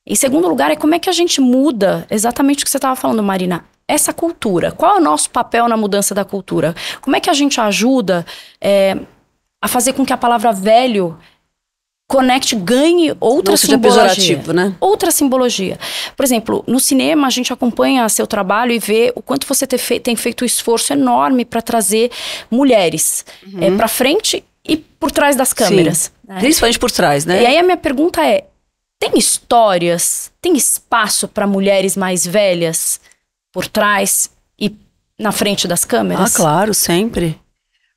Em segundo lugar, é como é que a gente muda exatamente o que você estava falando, Marina, essa cultura? Qual é o nosso papel na mudança da cultura? Como é que a gente ajuda é, a fazer com que a palavra velho conecte, ganhe outra Não simbologia. Né? Outra simbologia. Por exemplo, no cinema a gente acompanha seu trabalho e vê o quanto você fe tem feito um esforço enorme para trazer mulheres é, uhum. é, para frente e por trás das câmeras. Né? Principalmente por trás, né? E aí a minha pergunta é: tem histórias, tem espaço para mulheres mais velhas por trás e na frente das câmeras? Ah, claro, sempre.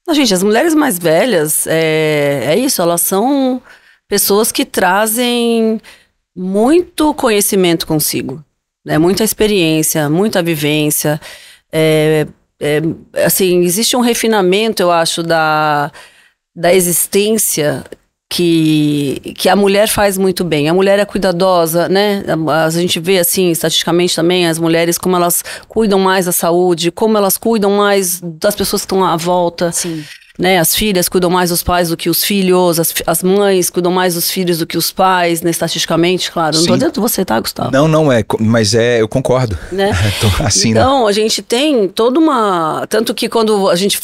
Não, gente, as mulheres mais velhas, é, é isso, elas são pessoas que trazem muito conhecimento consigo, né? muita experiência, muita vivência. É, é, assim, existe um refinamento, eu acho, da, da existência que, que a mulher faz muito bem. A mulher é cuidadosa, né? A, a gente vê, assim, estatisticamente também, as mulheres, como elas cuidam mais da saúde, como elas cuidam mais das pessoas que estão à volta. Sim né? As filhas cuidam mais dos pais do que os filhos, as, as mães cuidam mais dos filhos do que os pais, né? Estatisticamente, claro. Sim. Não tô dizendo você, tá, Gustavo? Não, não é, mas é, eu concordo. Né? (laughs) assim, né? então, né? a gente tem toda uma. Tanto que quando a gente.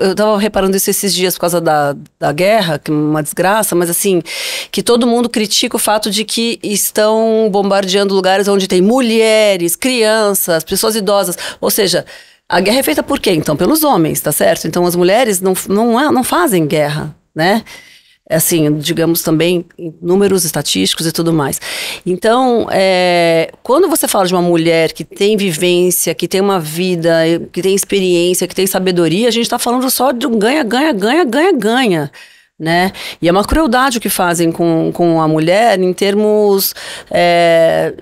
Eu tava reparando isso esses dias por causa da, da guerra, que é uma desgraça, mas assim, que todo mundo critica o fato de que estão bombardeando lugares onde tem mulheres, crianças, pessoas idosas. Ou seja, a guerra é feita por quê? Então, pelos homens, tá certo? Então, as mulheres não, não, não fazem guerra, né? É assim, digamos também números estatísticos e tudo mais. Então, é, quando você fala de uma mulher que tem vivência, que tem uma vida, que tem experiência, que tem sabedoria, a gente está falando só de um ganha, ganha, ganha, ganha, ganha né? E é uma crueldade o que fazem com, com a mulher em termos é,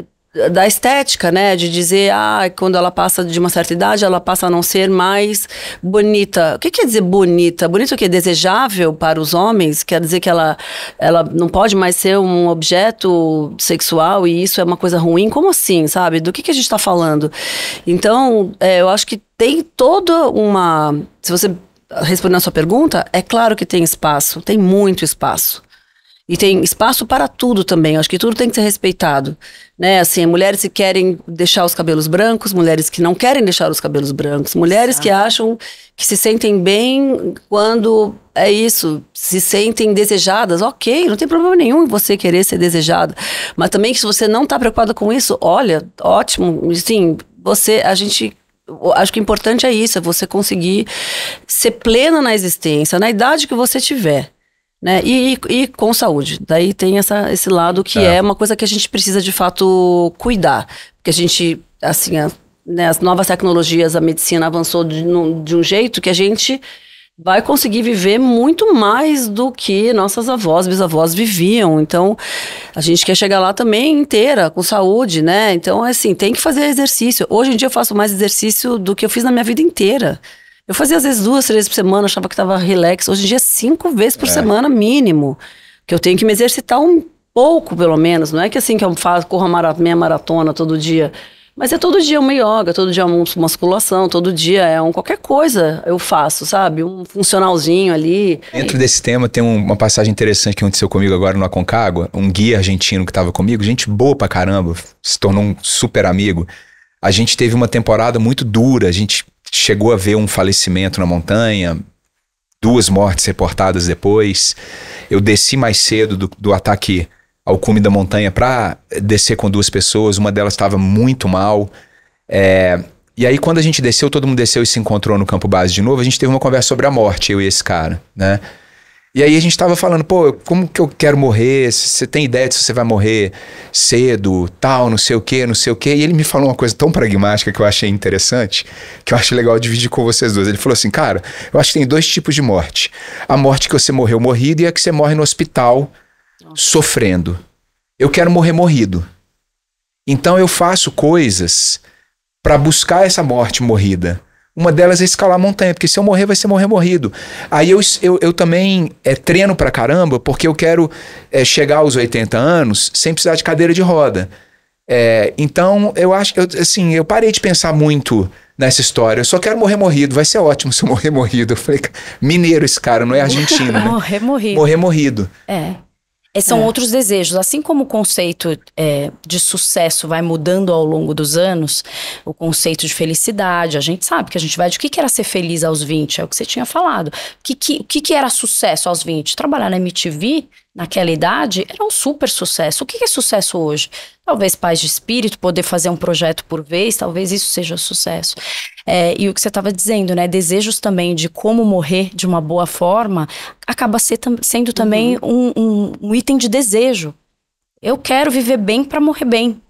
da estética, né? De dizer, ah, quando ela passa de uma certa idade, ela passa a não ser mais bonita. O que quer dizer bonita? Bonito é o que? Desejável para os homens? Quer dizer que ela, ela não pode mais ser um objeto sexual e isso é uma coisa ruim? Como assim, sabe? Do que, que a gente está falando? Então, é, eu acho que tem toda uma. Se você respondendo a sua pergunta, é claro que tem espaço, tem muito espaço. E tem espaço para tudo também. acho que tudo tem que ser respeitado, né? Assim, mulheres que querem deixar os cabelos brancos, mulheres que não querem deixar os cabelos brancos, mulheres que acham que se sentem bem quando é isso, se sentem desejadas, ok, não tem problema nenhum em você querer ser desejado, mas também que se você não está preocupada com isso, olha, ótimo, sim, você, a gente acho que o importante é isso, é você conseguir ser plena na existência, na idade que você tiver né? E, e, e, com saúde. Daí tem essa, esse lado que é. é. uma coisa que a gente precisa de fato cuidar. Porque a gente, assim, a, né, as novas tecnologias, a medicina avançou de, num, de, um jeito que a gente vai conseguir viver muito mais do que nossas avós, bisavós viviam. Então, a gente quer chegar lá também inteira, com saúde, né? Então, é assim, tem que fazer exercício. Hoje em dia eu faço mais exercício do que eu fiz na minha vida inteira. Eu fazia às vezes duas, três vezes por semana, achava que estava relax. Hoje em dia é cinco vezes por é. semana mínimo. Que eu tenho que me exercitar um pouco, pelo menos. Não é que assim que eu faço, corro maratona, minha maratona todo dia. Mas é todo dia uma yoga, todo dia uma musculação, todo dia é um qualquer coisa eu faço, sabe? Um funcionalzinho ali. Dentro desse tema tem uma passagem interessante que aconteceu comigo agora no Aconcagua. Um guia argentino que estava comigo, gente boa pra caramba, se tornou um super amigo. A gente teve uma temporada muito dura, a gente chegou a ver um falecimento na montanha, duas mortes reportadas depois. Eu desci mais cedo do, do ataque ao cume da montanha para descer com duas pessoas, uma delas estava muito mal. É, e aí, quando a gente desceu, todo mundo desceu e se encontrou no campo base de novo. A gente teve uma conversa sobre a morte, eu e esse cara, né? E aí a gente tava falando, pô, como que eu quero morrer? Você tem ideia de se você vai morrer cedo, tal, não sei o quê, não sei o quê. E ele me falou uma coisa tão pragmática que eu achei interessante, que eu acho legal dividir com vocês dois. Ele falou assim, cara, eu acho que tem dois tipos de morte. A morte que você morreu morrido e a que você morre no hospital sofrendo. Eu quero morrer morrido. Então eu faço coisas para buscar essa morte morrida. Uma delas é escalar montanha, porque se eu morrer, vai ser morrer morrido. Aí eu, eu, eu também é, treino pra caramba, porque eu quero é, chegar aos 80 anos sem precisar de cadeira de roda. É, então, eu acho que, assim, eu parei de pensar muito nessa história. Eu só quero morrer morrido, vai ser ótimo se eu (laughs) morrer morrido. Eu falei, mineiro esse cara, não é (laughs) argentino. né? morrer morrido. Morrer morrido. É. É, são é. outros desejos. Assim como o conceito é, de sucesso vai mudando ao longo dos anos, o conceito de felicidade, a gente sabe que a gente vai de o que, que era ser feliz aos 20, é o que você tinha falado. O que, que, que, que era sucesso aos 20? Trabalhar na MTV, naquela idade, era um super sucesso. O que, que é sucesso hoje? Talvez paz de espírito, poder fazer um projeto por vez, talvez isso seja sucesso. É, e o que você estava dizendo, né? Desejos também de como morrer de uma boa forma acaba ser, sendo também uhum. um, um, um item de desejo. Eu quero viver bem para morrer bem.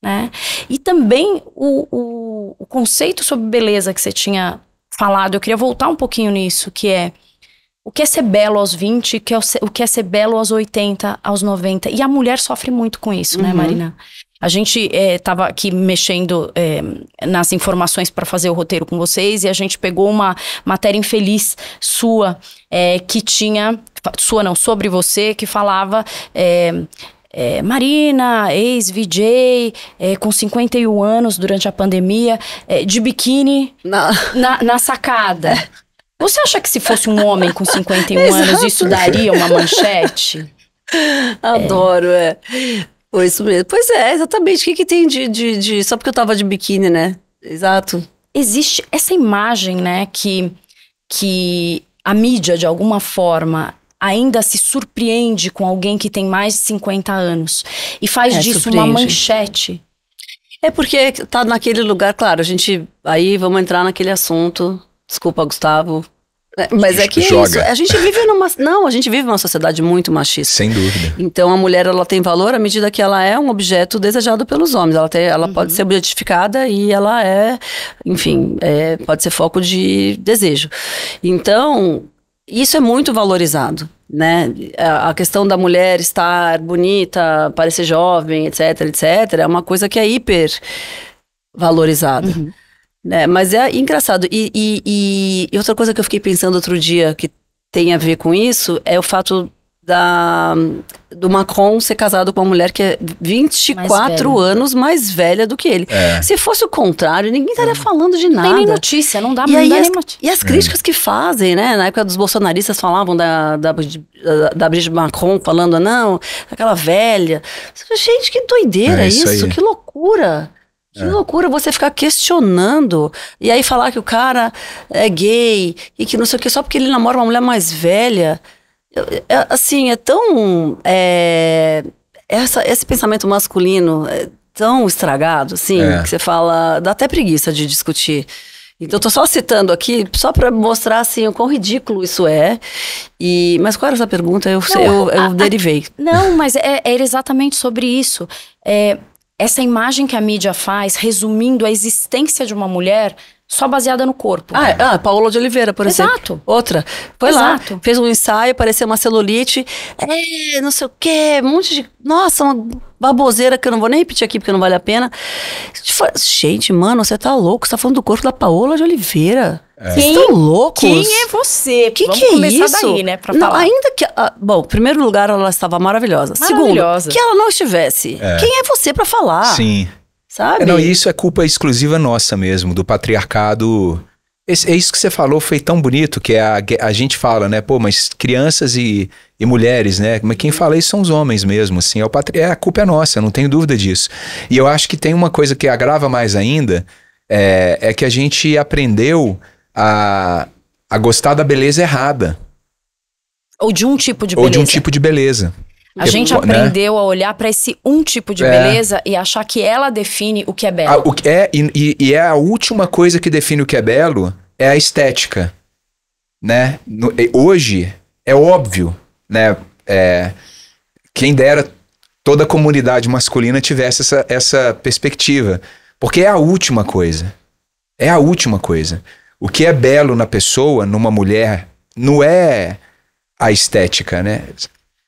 Né? E também o, o, o, conceito sobre beleza que você tinha falado, eu queria voltar um pouquinho nisso, que é o que é ser belo aos 20, o que é, o que é ser belo aos 80, aos 90. E a mulher sofre muito com isso, né, uhum. né, Marina? A gente estava eh, é, aqui mexendo é, nas informações para fazer o roteiro com vocês e a gente pegou uma matéria infeliz sua é, que tinha. Sua não, sobre você, que falava. É, Marina, ex-VJ, é, com 51 anos durante a pandemia, é, de biquíni (laughs) na, na, sacada. Você acha que se fosse um homem com 51 (laughs) anos, isso daria uma manchete? Adoro, é. Foi isso mesmo. Pois é, exatamente. O que, que tem de, de, de, Só porque eu tava de biquíni, né? Exato. Existe essa imagem, né, que, que a mídia, de alguma forma, ainda se surpreende com alguém que tem mais de 50 anos e faz é, disso surpreende. uma manchete. É porque tá naquele lugar, claro, a gente. Aí vamos entrar naquele assunto. Desculpa, Gustavo, é, mas é que é Joga. isso. A gente vive numa. (laughs) Não, a gente vive numa sociedade muito machista. Sem dúvida. Então a mulher ela tem valor à medida que ela é um objeto desejado pelos homens. Ela, tem, ela uhum. pode ser objetificada e ela é, enfim, é, pode ser foco de desejo. Então, isso é muito valorizado né? A questão da mulher estar bonita, parecer jovem, etc, etc, é uma coisa que é hiper valorizada. Uhum. Né? Mas é engraçado. E, e, e outra coisa que eu fiquei pensando outro dia que tem a ver com isso é o fato da, do Macron ser casado com uma mulher que é 24 mais anos mais velha do que ele. É. Se fosse o contrário, ninguém estaria é. falando de nada. Não tem nem notícia, não dá, pra notícia. E as é. críticas é. que fazem, né? Na época dos bolsonaristas falavam da, da, da, da Brigitte Macron falando, não, aquela velha. Gente, que doideira é isso, isso que loucura. Que é. loucura você ficar questionando e aí falar que o cara é gay e que não sei o que só porque ele namora uma mulher mais velha. É, assim, é tão. É, essa, esse pensamento masculino é tão estragado, assim, é. que você fala. dá até preguiça de discutir. Então, eu tô só citando aqui, só para mostrar assim, o quão ridículo isso é. E, mas qual era essa pergunta? Eu, não, eu, eu a, derivei. A, não, mas é, exatamente sobre isso. É, essa imagem que a mídia faz, resumindo a existência de uma mulher só baseada no corpo. Ah, é. ah Paola de Oliveira, por Exato. exemplo. Exato. Outra. Foi Exato. lá, fez um ensaio, parecia uma celulite, é, não sei o quê, um monte de. Nossa, uma baboseira que eu não vou nem repetir aqui porque não vale a pena. Gente, mano, você tá louco, você tá falando do corpo da Paola de Oliveira. É. Quem, Estão loucos? Quem é você? Que Vamos que é começar é isso? daí, né? Pra não, falar. ainda que. Ah, bom, primeiro lugar, ela estava maravilhosa. maravilhosa. Segundo, que ela não estivesse. É. Quem é você para falar? Sim. Sabe? É, não, isso é culpa exclusiva nossa mesmo, do patriarcado. Esse, é isso que você falou, foi tão bonito, que é a, a gente fala, né? Pô, mas crianças e, e mulheres, né? Mas quem fala isso são os homens mesmo, assim. É o patri... é, a culpa é nossa, não tenho dúvida disso. E eu acho que tem uma coisa que agrava mais ainda, é, é que a gente aprendeu a, a gostar da beleza errada. Ou de um tipo de beleza. Ou de um tipo de beleza. A que, gente né? aprendeu né? a olhar para esse um tipo de é. beleza e achar que ela define o que é belo. A, ah, o é, e, e é a última coisa que define o que é belo é a estética. Né? No, hoje é óbvio, né? É, quem dera toda a comunidade masculina tivesse essa, essa perspectiva. Porque é a última coisa. É a última coisa. O que é belo na pessoa, numa mulher, não é a estética, né?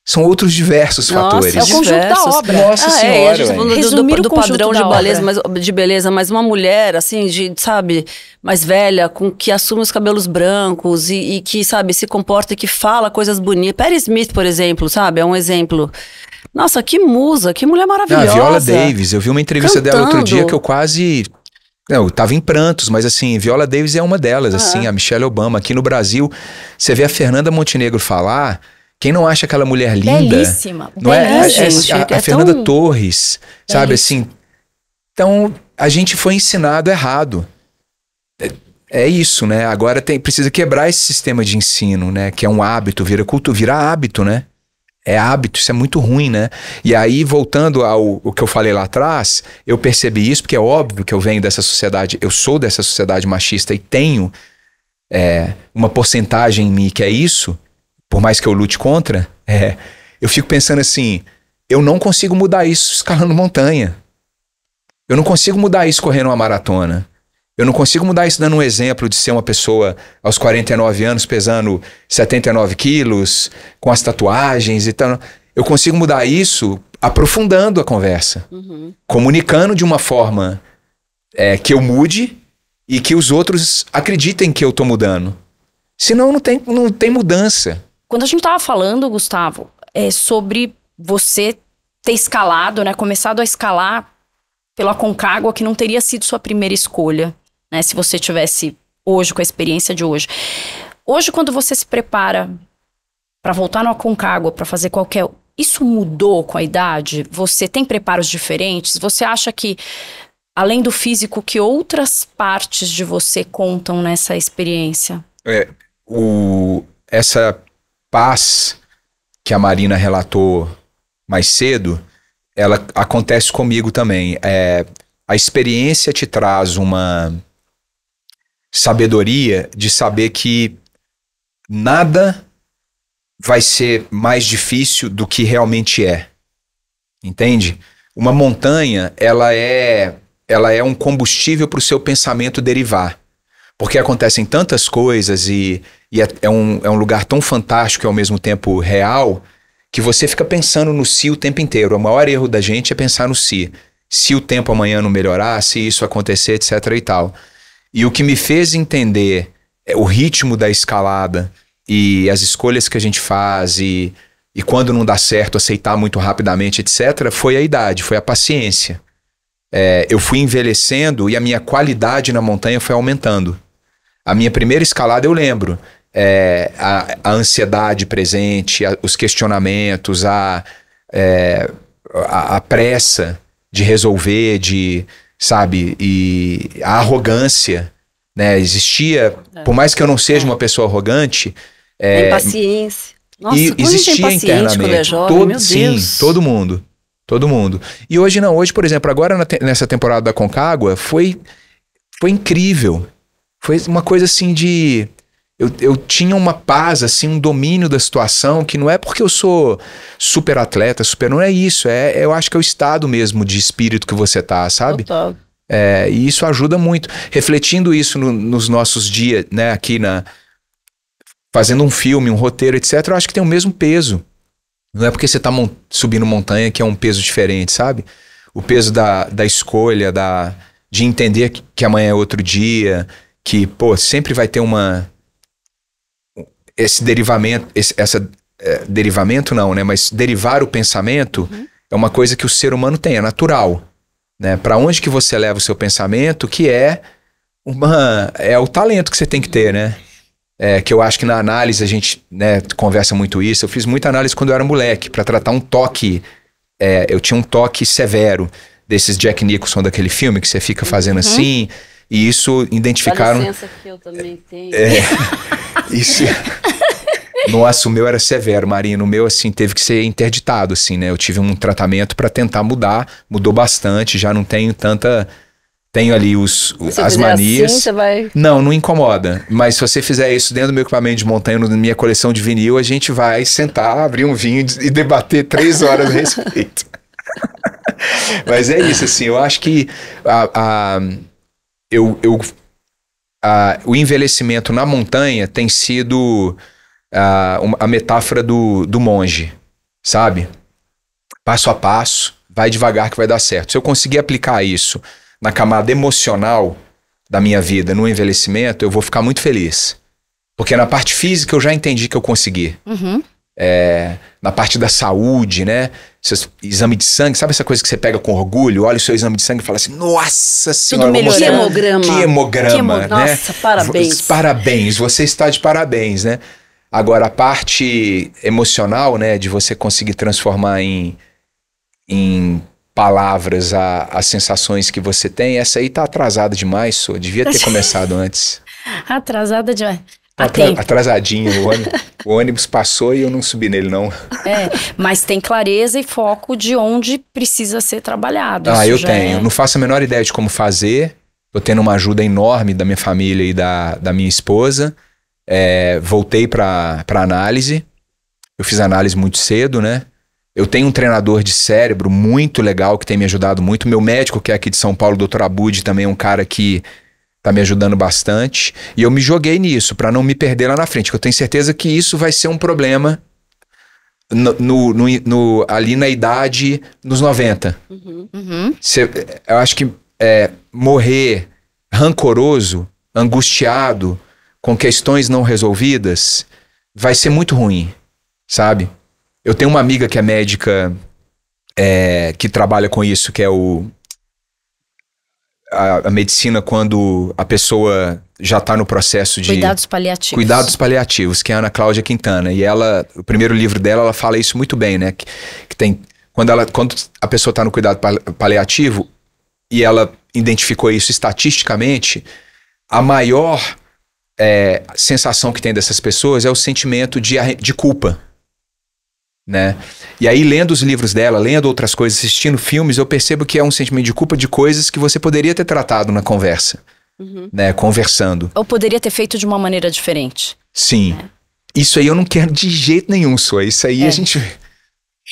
São outros diversos Nossa, fatores. É o conjunto diversos. da obra. Nossa ah, senhora. É, a gente tá do, do, do padrão de beleza, mas, de beleza, mas uma mulher, assim, de, sabe, mais velha, com que assume os cabelos brancos e, e que, sabe, se comporta e que fala coisas bonitas. Perry Smith, por exemplo, sabe, é um exemplo. Nossa, que musa, que mulher maravilhosa. Não, a Viola Davis, eu vi uma entrevista dela outro dia que eu quase eu tava em prantos, mas assim, Viola Davis é uma delas, uhum. assim, a Michelle Obama. Aqui no Brasil, você vê a Fernanda Montenegro falar. Quem não acha aquela mulher linda? Belíssima. Não é? belíssima, é? é, é a, a Fernanda tão... Torres, sabe belíssima. É assim? Então, a gente foi ensinado errado. É, é isso, né? Agora tem, precisa quebrar esse sistema de ensino, né? Que é um hábito, vira culto, vira hábito, né? é hábito, isso é muito ruim, né? E aí, voltando ao o que eu falei lá atrás, eu percebi isso, porque é óbvio que eu venho dessa sociedade, eu sou dessa sociedade machista e tenho é, uma porcentagem em mim que é isso, por mais que eu lute contra, é, eu fico pensando assim: eu não consigo mudar isso escalando montanha. Eu não consigo mudar isso correndo uma maratona. Eu não consigo mudar isso dando um exemplo de ser uma pessoa aos 49 anos pesando 79 quilos, com as tatuagens e tal. Eu consigo mudar isso aprofundando a conversa, uhum. comunicando de uma forma é, que eu mude e que os outros acreditem que eu tô mudando. Senão não tem, não tem mudança. Quando a gente tava falando, Gustavo, é sobre você ter escalado, né? Começado a escalar pela Concagua, que não teria sido sua primeira escolha né? Se você tivesse hoje, com a experiência de hoje. Hoje, quando você se prepara para voltar no Aconcagua, para fazer qualquer. Isso mudou com a idade? Você tem preparos diferentes? Você acha que, além do físico, que outras partes de você contam nessa experiência? É, o, essa paz que a Marina relatou mais cedo, ela acontece comigo também. É, a experiência te traz uma sabedoria de saber que nada vai ser mais difícil do que realmente é. Entende? Uma montanha, ela é ela é um combustível para o seu pensamento derivar. Porque acontecem tantas coisas e, e é, é, um, é um lugar tão fantástico e ao mesmo tempo real que você fica pensando no si o tempo inteiro. O maior erro da gente é pensar no si. Se o tempo amanhã não melhorar, se isso acontecer, etc e tal. E o que me fez entender é, o ritmo da escalada e as escolhas que a gente faz e, e quando não dá certo aceitar muito rapidamente, etc., foi a idade, foi a paciência. É, eu fui envelhecendo e a minha qualidade na montanha foi aumentando. A minha primeira escalada eu lembro. É, a, a, ansiedade presente, a, os questionamentos, a, é, a, a pressa de resolver, de sabe? E a arrogância, né? Existia, é. por mais que eu não seja é. uma pessoa arrogante. É, Nossa, e existia é internamente. É jovem, todo, sim, todo mundo. Todo mundo. E hoje não, hoje, por exemplo, agora nessa temporada da Concagua, foi, foi incrível. Foi uma coisa assim de eu, eu tinha uma paz, assim, um domínio da situação, que não é porque eu sou super atleta, super. Não é isso. É, é, eu acho que é o estado mesmo de espírito que você tá, sabe? Total. É, e isso ajuda muito. Refletindo isso no, nos nossos dias, né, aqui na. Fazendo um filme, um roteiro, etc., eu acho que tem o mesmo peso. Não é porque você está mont subindo montanha que é um peso diferente, sabe? O peso da, da escolha, da, de entender que, que amanhã é outro dia, que, pô, sempre vai ter uma, esse derivamento, esse, essa é, derivamento não, né? Mas derivar o pensamento uhum. é uma coisa que o ser humano tem, é natural, né? Para onde que você leva o seu pensamento, que é uma é o talento que você tem que ter, né? É, que eu acho que na análise a gente né, conversa muito isso. Eu fiz muita análise quando eu era moleque para tratar um toque. É, eu tinha um toque severo desses Jack Nicholson daquele filme que você fica fazendo uhum. assim. E isso identificaram. Dá licença que eu também tenho. É, (laughs) Isso. (laughs) Nossa, o meu era severo, Marina. O meu, assim, teve que ser interditado, assim, né? Eu tive um tratamento para tentar mudar. Mudou bastante, já não tenho tanta. Tenho ali os, se as assim, manias. Assim, você vai... Não, não incomoda. Mas se você fizer isso dentro do meu equipamento de montanha, na minha coleção de vinil, a gente vai sentar, abrir um vinho e debater três horas a respeito. (laughs) mas é isso, assim, eu acho que a, a eu, eu uh, o envelhecimento na montanha tem sido uh, a metáfora do, do monge, sabe? Passo a passo, vai devagar que vai dar certo. Se eu conseguir aplicar isso na camada emocional da minha vida, no envelhecimento, eu vou ficar muito feliz. Porque é na parte física eu já entendi que eu consegui. Uhum. É, na parte da saúde, né? Seus exame de sangue, sabe essa coisa que você pega com orgulho, olha o seu exame de sangue e fala assim: Nossa Senhora, Tudo melhor. Que hemograma. Que Né? Nossa, parabéns. Parabéns, você está de parabéns, né? Agora, a parte emocional, né, de você conseguir transformar em, em palavras a, as sensações que você tem, essa aí tá atrasada demais, só devia ter (laughs) começado antes. Atrasada demais atrasadinho, o ônibus, (laughs) o ônibus, passou e eu não subi nele, não. É, mas tem clareza e foco de onde precisa ser trabalhado. Ah, eu tenho. É... Não faço a menor ideia de como fazer. Tô tendo uma ajuda enorme da minha família e da, da minha esposa. É, voltei para análise. Eu fiz análise muito cedo, né? Eu tenho um treinador de cérebro muito legal que tem me ajudado muito. Meu médico, que é aqui de São Paulo, o Dr. Abud, também é um cara que tá me ajudando bastante. E eu me joguei nisso para não me perder lá na frente, que eu tenho certeza que isso vai ser um problema no, no, no, no ali na idade nos 90. Uhum. Uhum. Cê, eu acho que é, morrer rancoroso, angustiado, com questões não resolvidas, vai ser muito ruim, sabe? Eu tenho uma amiga que é médica é, que trabalha com isso, que é o a, a, medicina quando a pessoa já está no processo de. Cuidados paliativos. Cuidados paliativos, que é a Ana Cláudia Quintana. E ela, o primeiro livro dela, ela fala isso muito bem, né? Que, que tem. Quando, ela, quando a pessoa está no cuidado paliativo e ela identificou isso estatisticamente, a maior é, sensação que tem dessas pessoas é o sentimento de, de culpa né? E aí, lendo os livros dela, lendo outras coisas, assistindo filmes, eu percebo que é um sentimento de culpa de coisas que você poderia ter tratado na conversa, uhum. né? Conversando. Ou poderia ter feito de uma maneira diferente. Sim. É. Isso aí eu não quero de jeito nenhum, sua. Isso aí é. a gente.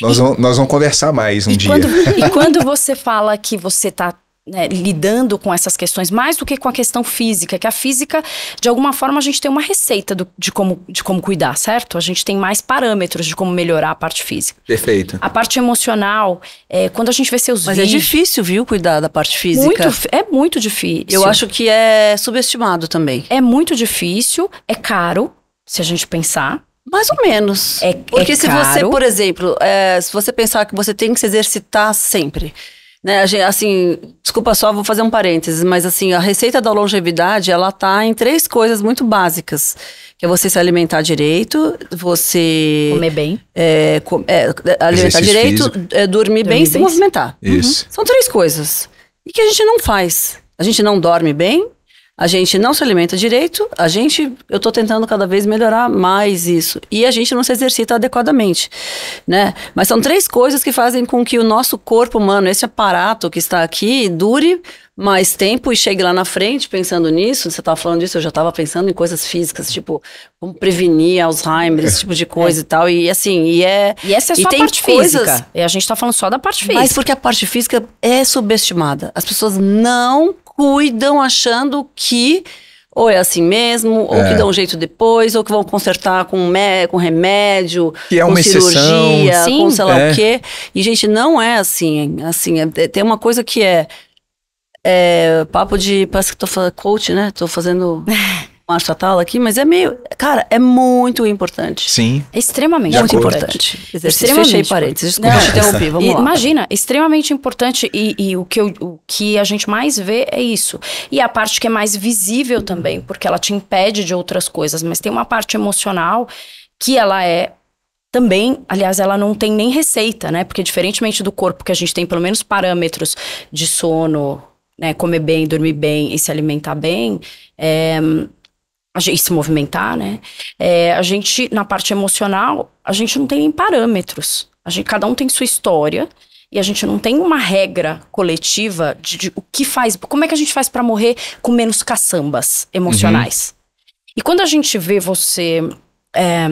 Nós vamos, nós vamos conversar mais um e dia. Quando, e (laughs) quando você fala que você tá né, lidando com essas questões, mais do que com a questão física, é que a física, de alguma forma, a gente tem uma receita do, de, como, de como cuidar, certo? A gente tem mais parâmetros de como melhorar a parte física. Perfeito. A parte emocional, é, quando a gente vê seus Mas é vídeos, é difícil, viu, cuidar da parte física? Muito, é muito difícil. Eu acho que é subestimado também. É muito difícil, é caro, se a gente pensar. Mais ou menos. É, é Porque é se caro. você, por exemplo, é, se você pensar que você tem que se exercitar sempre né, gente, assim, desculpa só, vou fazer um parênteses, mas assim, a receita da longevidade, ela tá em três coisas muito básicas. Que é você se alimentar direito, você... Comer bem. É, com, é, alimentar direito, é, dormir, dormir, bem e se movimentar. Isso. Uhum. São três coisas. E que a gente não faz. A gente não dorme bem, a gente não se alimenta direito, a gente, eu estou tentando cada vez melhorar mais isso. E a gente não se exercita adequadamente, né? Mas são três coisas que fazem com que o nosso corpo humano, esse aparato que está aqui, dure mais tempo e chegue lá na frente pensando nisso. Você estava falando disso, eu já estava pensando em coisas físicas, tipo, como prevenir Alzheimer, esse tipo de coisa é. e tal. E assim, e é. E essa é só e tem a parte coisas, física. E a gente está falando só da parte física. Mas porque a parte física é subestimada. As pessoas não cuidam achando que ou é assim mesmo, ou é. que dão um jeito depois, ou que vão consertar com, com remédio, que é com uma cirurgia, Sim. com sei lá é. o quê. E, gente, não é assim. assim é, é tem uma coisa que é, é papo de. Parece que tô falando coach, né? Tô fazendo. (laughs) marcha tal aqui, mas é meio. Cara, é muito importante. Sim. É extremamente muito importante. Exercício. Extremamente Fechei parênteses. Desculpa Não, te interromper, vamos lá. Imagina, extremamente importante. E, e o, que eu, o que a gente mais vê é isso. E a parte que é mais visível também, porque ela te impede de outras coisas, mas tem uma parte emocional que ela é também, aliás, ela não tem nem receita, né? Porque diferentemente do corpo, que a gente tem pelo menos parâmetros de sono, né? Comer bem, dormir bem e se alimentar bem, é, e se movimentar, né? É, a gente, na parte emocional, a gente não tem parâmetros. A gente, cada um tem sua história e a gente não tem uma regra coletiva de, de o que faz, como é que a gente faz para morrer com menos caçambas emocionais. Uhum. E quando a gente vê você é,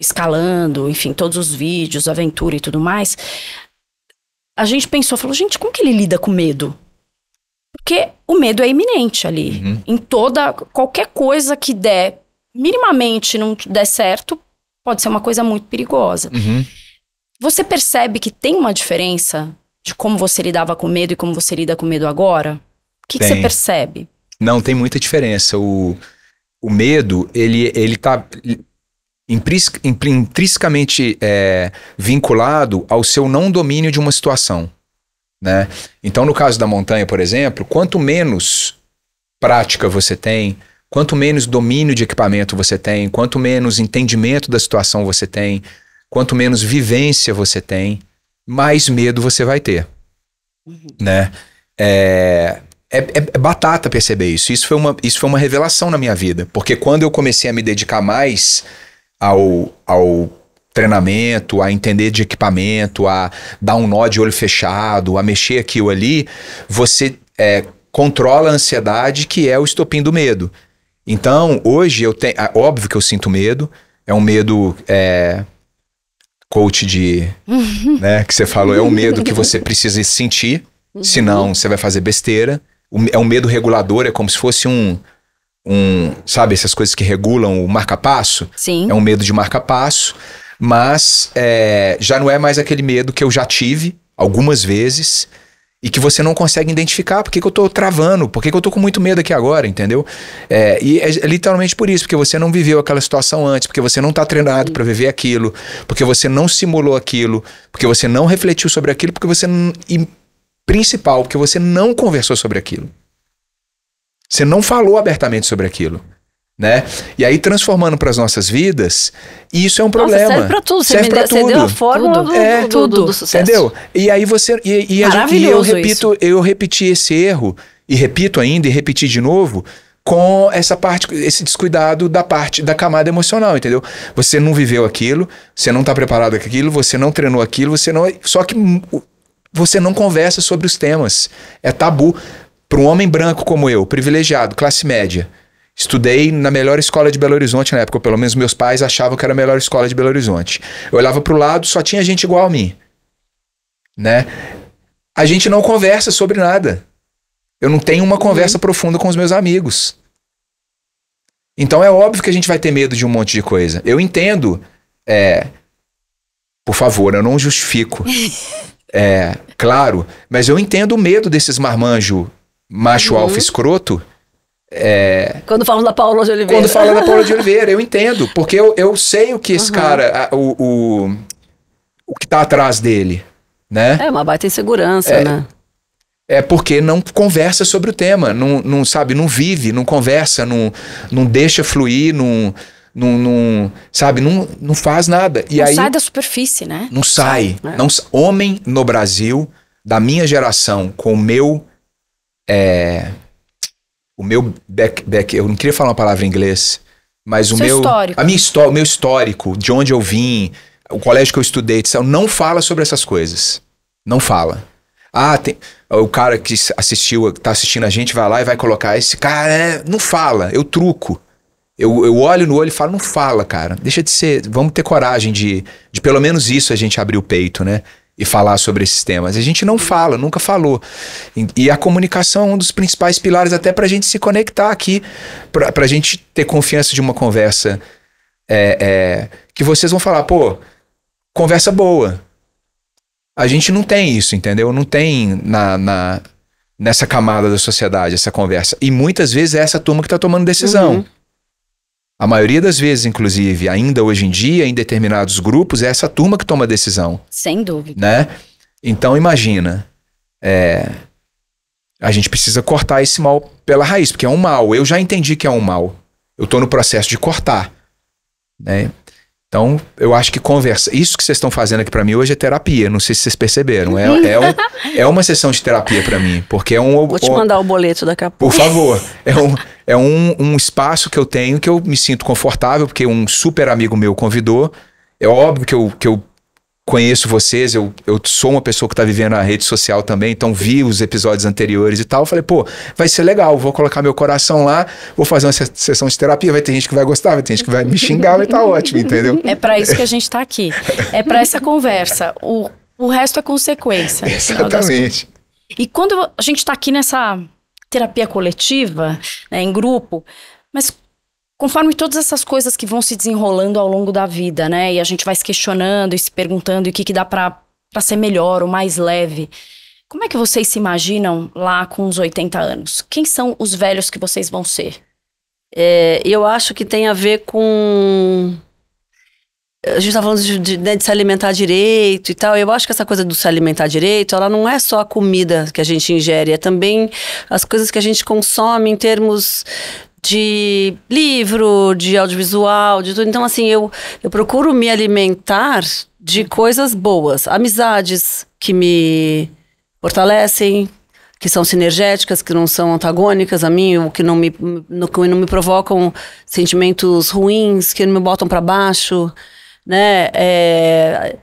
escalando, enfim, todos os vídeos, aventura e tudo mais, a gente pensou, falou, gente, como que ele lida com medo? Porque o medo é iminente ali. Uhum. Em toda. Qualquer coisa que der, minimamente não der certo, pode ser uma coisa muito perigosa. Uhum. Você percebe que tem uma diferença de como você lidava com medo e como você lida com medo agora? O que, que você percebe? Não, tem muita diferença. O, o medo, ele, ele tá intrinsecamente é, vinculado ao seu não domínio de uma situação. Né? Então, no caso da montanha, por exemplo, quanto menos prática você tem, quanto menos domínio de equipamento você tem, quanto menos entendimento da situação você tem, quanto menos vivência você tem, mais medo você vai ter. Uhum. Né? É, é, é, é batata perceber isso. Isso foi, uma, isso foi uma revelação na minha vida. Porque quando eu comecei a me dedicar mais ao, ao treinamento, a entender de equipamento, a dar um nó de olho fechado, a mexer aqui ou ali, você é, controla a ansiedade que é o estopim do medo. Então, hoje eu tenho. É óbvio que eu sinto medo, é um medo. É, coach de. (laughs) né, que você falou, é um medo que você precisa sentir, uhum. senão você vai fazer besteira. É um medo regulador, é como se fosse um. um sabe, essas coisas que regulam o marca-passo? Sim. É um medo de marca-passo mas é, já não é mais aquele medo que eu já tive algumas vezes e que você não consegue identificar porque que eu tô travando, porque que eu tô com muito medo aqui agora, entendeu? É, e é, é literalmente por isso, porque você não viveu aquela situação antes, porque você não tá treinado para viver aquilo, porque você não simulou aquilo, porque você não refletiu sobre aquilo, porque você e principal, porque você não conversou sobre aquilo. Você não falou abertamente sobre aquilo né? E aí transformando para as nossas vidas, e isso é um Nossa, problema. serve para tudo, serve para tudo. Você deu a fórmula tudo. Do, é, do, tudo. Do, do, sucesso. Entendeu? E aí você e, e, é e eu repito, isso. eu repeti esse erro e repito ainda e repeti de novo com essa parte, esse descuidado da parte da camada emocional, entendeu? Você não viveu aquilo, você não está preparado para aquilo, você não treinou aquilo, você não, só que você não conversa sobre os temas. É tabu para um homem branco como eu, privilegiado, classe média Estudei na melhor escola de Belo Horizonte na época, ou pelo menos meus pais achavam que era a melhor escola de Belo Horizonte. Eu olhava para o lado, só tinha gente igual a mim. Né? A gente não conversa sobre nada. Eu não tenho uma conversa uhum. profunda com os meus amigos. Então é óbvio que a gente vai ter medo de um monte de coisa. Eu entendo. É, por favor, eu não justifico. (laughs) é, claro, mas eu entendo o medo desses marmanjo macho uhum. alfa escroto é... Quando falam da Paula de Oliveira. Quando falam da Paula de (laughs) Oliveira, eu entendo. Porque eu, eu sei o que esse uhum. cara, a, o, o, o que tá atrás dele, né? É, uma baita insegurança, é, né? É porque não conversa sobre o tema, não, não sabe, não vive, não conversa, não, não deixa fluir, não, não, não sabe, não, não faz nada. E não aí, sai da superfície, né? Não sai. É. Não, homem no Brasil, da minha geração, com o meu... É, o meu back, back, eu não queria falar uma palavra em inglês, mas o Seu meu histórico. a minha história, o meu histórico, de onde eu vim, o colégio que eu estudei, não fala sobre essas coisas. Não fala. Ah, tem, o cara que assistiu, tá assistindo a gente vai lá e vai colocar esse cara, é, não fala, eu truco. Eu, eu olho no olho e falo, não fala, cara. Deixa de ser. Vamos ter coragem de, de pelo menos isso a gente abrir o peito, né? e falar sobre esses temas. A gente não fala, nunca falou. E a comunicação é um dos principais pilares até para a gente se conectar aqui, para a gente ter confiança de uma conversa é, é, que vocês vão falar, pô, conversa boa. A gente não tem isso, entendeu? Não tem na, na nessa camada da sociedade essa conversa. E muitas vezes é essa turma que está tomando decisão. Uhum. A maioria das vezes, inclusive, ainda hoje em dia, em determinados grupos, é essa turma que toma a decisão. Sem dúvida. Né? Então, imagina. É, a gente precisa cortar esse mal pela raiz, porque é um mal. Eu já entendi que é um mal. Eu estou no processo de cortar. Né? Então, eu acho que conversa. Isso que vocês estão fazendo aqui para mim hoje é terapia. Não sei se vocês perceberam. É, é, um, é uma sessão de terapia para mim, porque é um. Vou te um, mandar o boleto daqui a pouco. Por favor. (laughs) É um, é um, um espaço que eu tenho que eu me sinto confortável, porque um super amigo meu convidou. É óbvio que eu, que eu conheço vocês, eu, eu sou uma pessoa que está vivendo na rede social também, então vi os episódios anteriores e tal. Falei, pô, vai ser legal, vou colocar meu coração lá, vou fazer uma sessão de terapia, vai ter gente que vai gostar, vai ter gente que vai me xingar, vai estar tá (laughs) ótimo, entendeu? É para isso que a gente está aqui. É para essa (laughs) conversa. O, o resto é consequência. Exatamente. E quando a gente está aqui nessa terapia coletiva, né, em grupo, mas Conforme todas essas coisas que vão se desenrolando ao longo da vida, né? E a gente vai se questionando e se perguntando e o que, que dá para ser melhor ou mais leve. Como é que vocês se imaginam lá com os 80 anos? Quem são os velhos que vocês vão ser? É, eu acho que tem a ver com. A gente tá falando de, de, né, de, se alimentar direito e tal. Eu acho que essa coisa do se alimentar direito, ela não é só a comida que a gente ingere, é também as coisas que a gente consome em termos de livro, de audiovisual, de tudo. Então, assim, eu, eu procuro me alimentar de coisas boas, amizades que me fortalecem, que são sinergéticas, que não são antagônicas a mim, ou que não me, no, que não me provocam sentimentos ruins, que não me botam para baixo, né? É,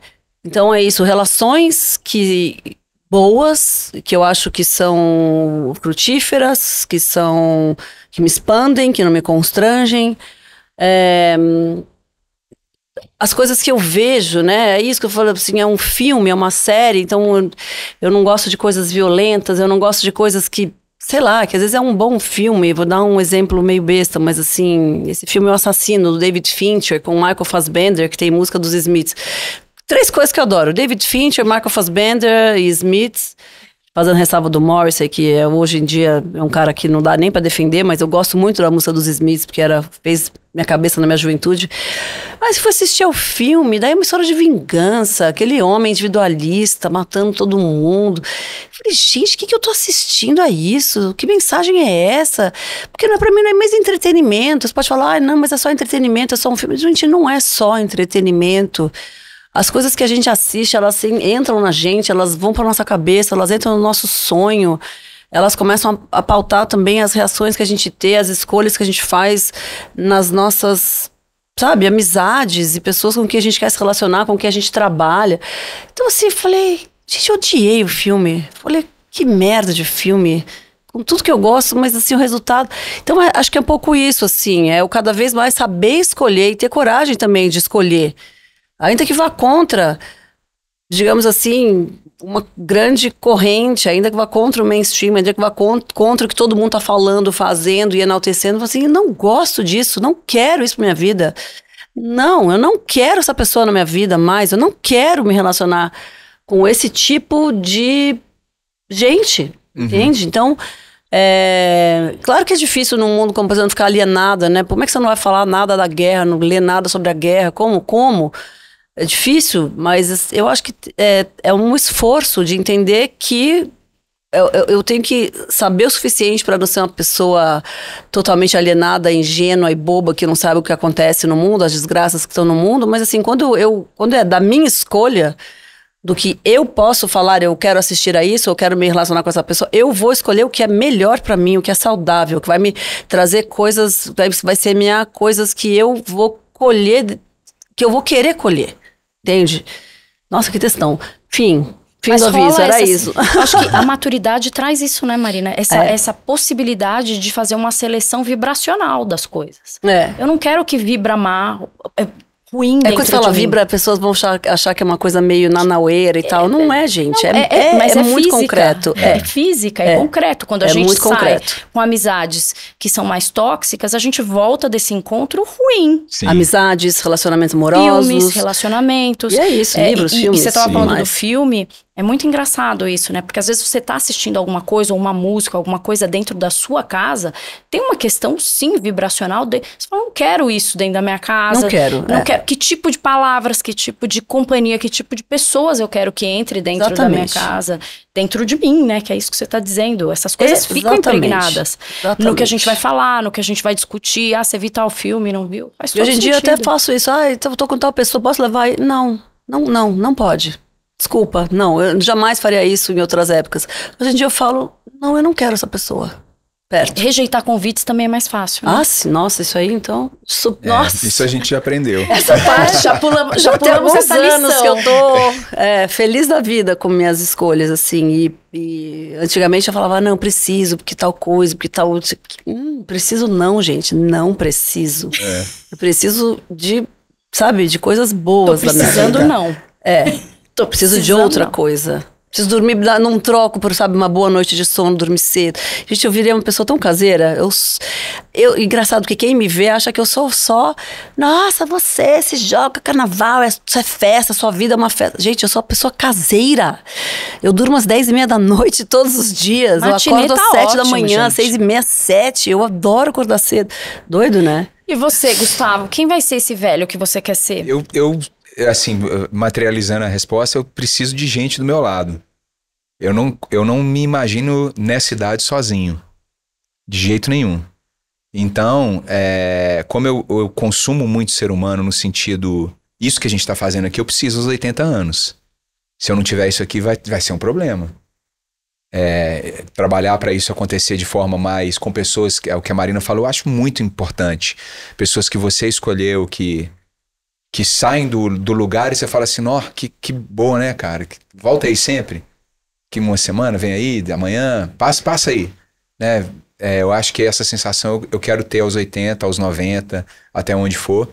então é isso, relações que, boas, que eu acho que são frutíferas, que são que me expandem, que não me constrangem. É, as coisas que eu vejo, né? É isso que eu falo assim, é um filme, é uma série, então eu, eu não gosto de coisas violentas, eu não gosto de coisas que, sei lá, que às vezes é um bom filme, vou dar um exemplo meio besta, mas assim, esse filme O Assassino, do David Fincher, com Michael Fassbender, que tem música dos Smiths três coisas que eu adoro: David Fincher, Michael Fassbender e Smiths. Fazendo ressalva do Morrissey, que é, hoje em dia é um cara que não dá nem para defender, mas eu gosto muito da música dos Smiths, porque era, fez minha cabeça na minha juventude. Mas se for assistir ao filme, daí é uma história de vingança, aquele homem individualista matando todo mundo. falei, gente, o que, que eu tô assistindo a isso? Que mensagem é essa? Porque não é, pra mim não é mais entretenimento. Você pode falar, ah, não, mas é só entretenimento, é só um filme. Gente, não é só entretenimento. As coisas que a gente assiste, elas assim, entram na gente, elas vão para nossa cabeça, elas entram no nosso sonho. Elas começam a, a pautar também as reações que a gente tem, as escolhas que a gente faz nas nossas sabe, amizades e pessoas com quem a gente quer se relacionar, com quem a gente trabalha. Então, assim, falei, gente, eu odiei o filme. Falei, que merda de filme. Com tudo que eu gosto, mas assim, o resultado. Então, é, acho que é um pouco isso, assim, é eu cada vez mais saber escolher e ter coragem também de escolher ainda que vá contra, digamos assim, uma grande corrente, ainda que vá contra o mainstream, ainda que vá contra o que todo mundo está falando, fazendo e enaltecendo, assim, não gosto disso, não quero isso para minha vida. Não, eu não quero essa pessoa na minha vida mais, eu não quero me relacionar com esse tipo de gente, uhum. entende? Então, é, claro que é difícil num mundo como, por exemplo, ficar alienada, né? Como é que você não vai falar nada da guerra, não ler nada sobre a guerra? Como? Como? É difícil, mas eu acho que é, é um esforço de entender que eu, eu, eu, tenho que saber o suficiente para não ser uma pessoa totalmente alienada, ingênua e boba que não sabe o que acontece no mundo, as desgraças que estão no mundo. Mas assim, quando eu, quando é da minha escolha do que eu posso falar, eu quero assistir a isso, eu quero me relacionar com essa pessoa, eu vou escolher o que é melhor para mim, o que é saudável, que vai me trazer coisas, vai, vai semear coisas que eu vou colher, que eu vou querer colher. Entende? Nossa, que questão. Fim. Fim Mas do aviso, era isso. Assim, acho que (laughs) a maturidade traz isso, né, Marina? Essa, é. essa possibilidade de fazer uma seleção vibracional das coisas. É. Eu não quero que vibra mal ruim é quando você fala vibra, pessoas vão achar, achar, que é uma coisa meio nanaueira e é, tal. Não é. é, gente. Não, é, é, é, é, mas é, muito física, concreto. É, é. física, é, concreto. Quando a gente muito sai concreto. com amizades que são mais tóxicas, a gente volta desse encontro ruim. Sim. Amizades, relacionamentos amorosos. Filmes, relacionamentos. E é isso, livros, e, filmes. E você estava falando do filme, é muito engraçado isso, né? Porque às vezes você está assistindo alguma coisa, ou uma música, alguma coisa dentro da sua casa, tem uma questão, sim, vibracional. De... Você fala, não quero isso dentro da minha casa. Não quero. Não é. quero. Que tipo de palavras, que tipo de companhia, que tipo de pessoas eu quero que entre dentro Exatamente. da minha casa, dentro de mim, né? Que é isso que você está dizendo. Essas coisas Exatamente. ficam impregnadas Exatamente. no que a gente vai falar, no que a gente vai discutir. Ah, você viu tal filme, não viu? Faz e hoje em dia eu até faço isso. Ah, então eu tô com tal pessoa, posso levar? Não, não, não, não pode. Desculpa, não, eu jamais faria isso em outras épocas. Hoje em dia eu falo, não, eu não quero essa pessoa perto. Rejeitar convites também é mais fácil. Né? Ah, sim, nossa, isso aí então. é, nossa. Isso a gente já aprendeu. Essa parte já (laughs) pulamos, já pulamos essa anos que eu tô é, feliz da vida com minhas escolhas, assim. E, e, antigamente eu falava, ah, não, preciso, porque tal coisa, porque tal. Hum, preciso, não, gente, não preciso. É. Eu preciso de, sabe, de coisas boas tô precisando, da minha vida. não. É. Eu preciso Precisando. de outra coisa. Preciso dormir, não troco por, sabe, uma boa noite de sono, dormir cedo. Gente, eu virei uma pessoa tão caseira. Eu, eu, engraçado que quem me vê acha que eu sou só. Nossa, você se joga carnaval, é, isso é festa, sua vida é uma festa. Gente, eu sou uma pessoa caseira. Eu durmo às 10 e meia da noite todos os dias. Matinê eu acordo tá às 7 ótimo, da manhã, gente. 6 e meia, 7. Eu adoro acordar cedo. Doido, né? E você, Gustavo, quem vai ser esse velho que você quer ser? Eu. eu é, assim, eh, materializando a resposta, eu preciso de gente do meu lado. Eu não, eu não me imagino nessa idade sozinho. De jeito nenhum. Então, é, como eu, eu, consumo muito ser humano no sentido. Isso que a gente está fazendo aqui, eu preciso dos 80 anos. Se eu não tiver isso aqui, vai, vai ser um problema. É, trabalhar para isso acontecer de forma mais com pessoas, é o que a Marina falou, eu acho muito importante. Pessoas que você escolheu, que que saem do, do lugar e você fala assim, ó, que, que boa, né, cara? Volta aí sempre. Que uma semana, vem aí, amanhã, passa, passa aí. Né? É, eu acho que essa sensação eu quero ter aos 80, aos 90, até onde for.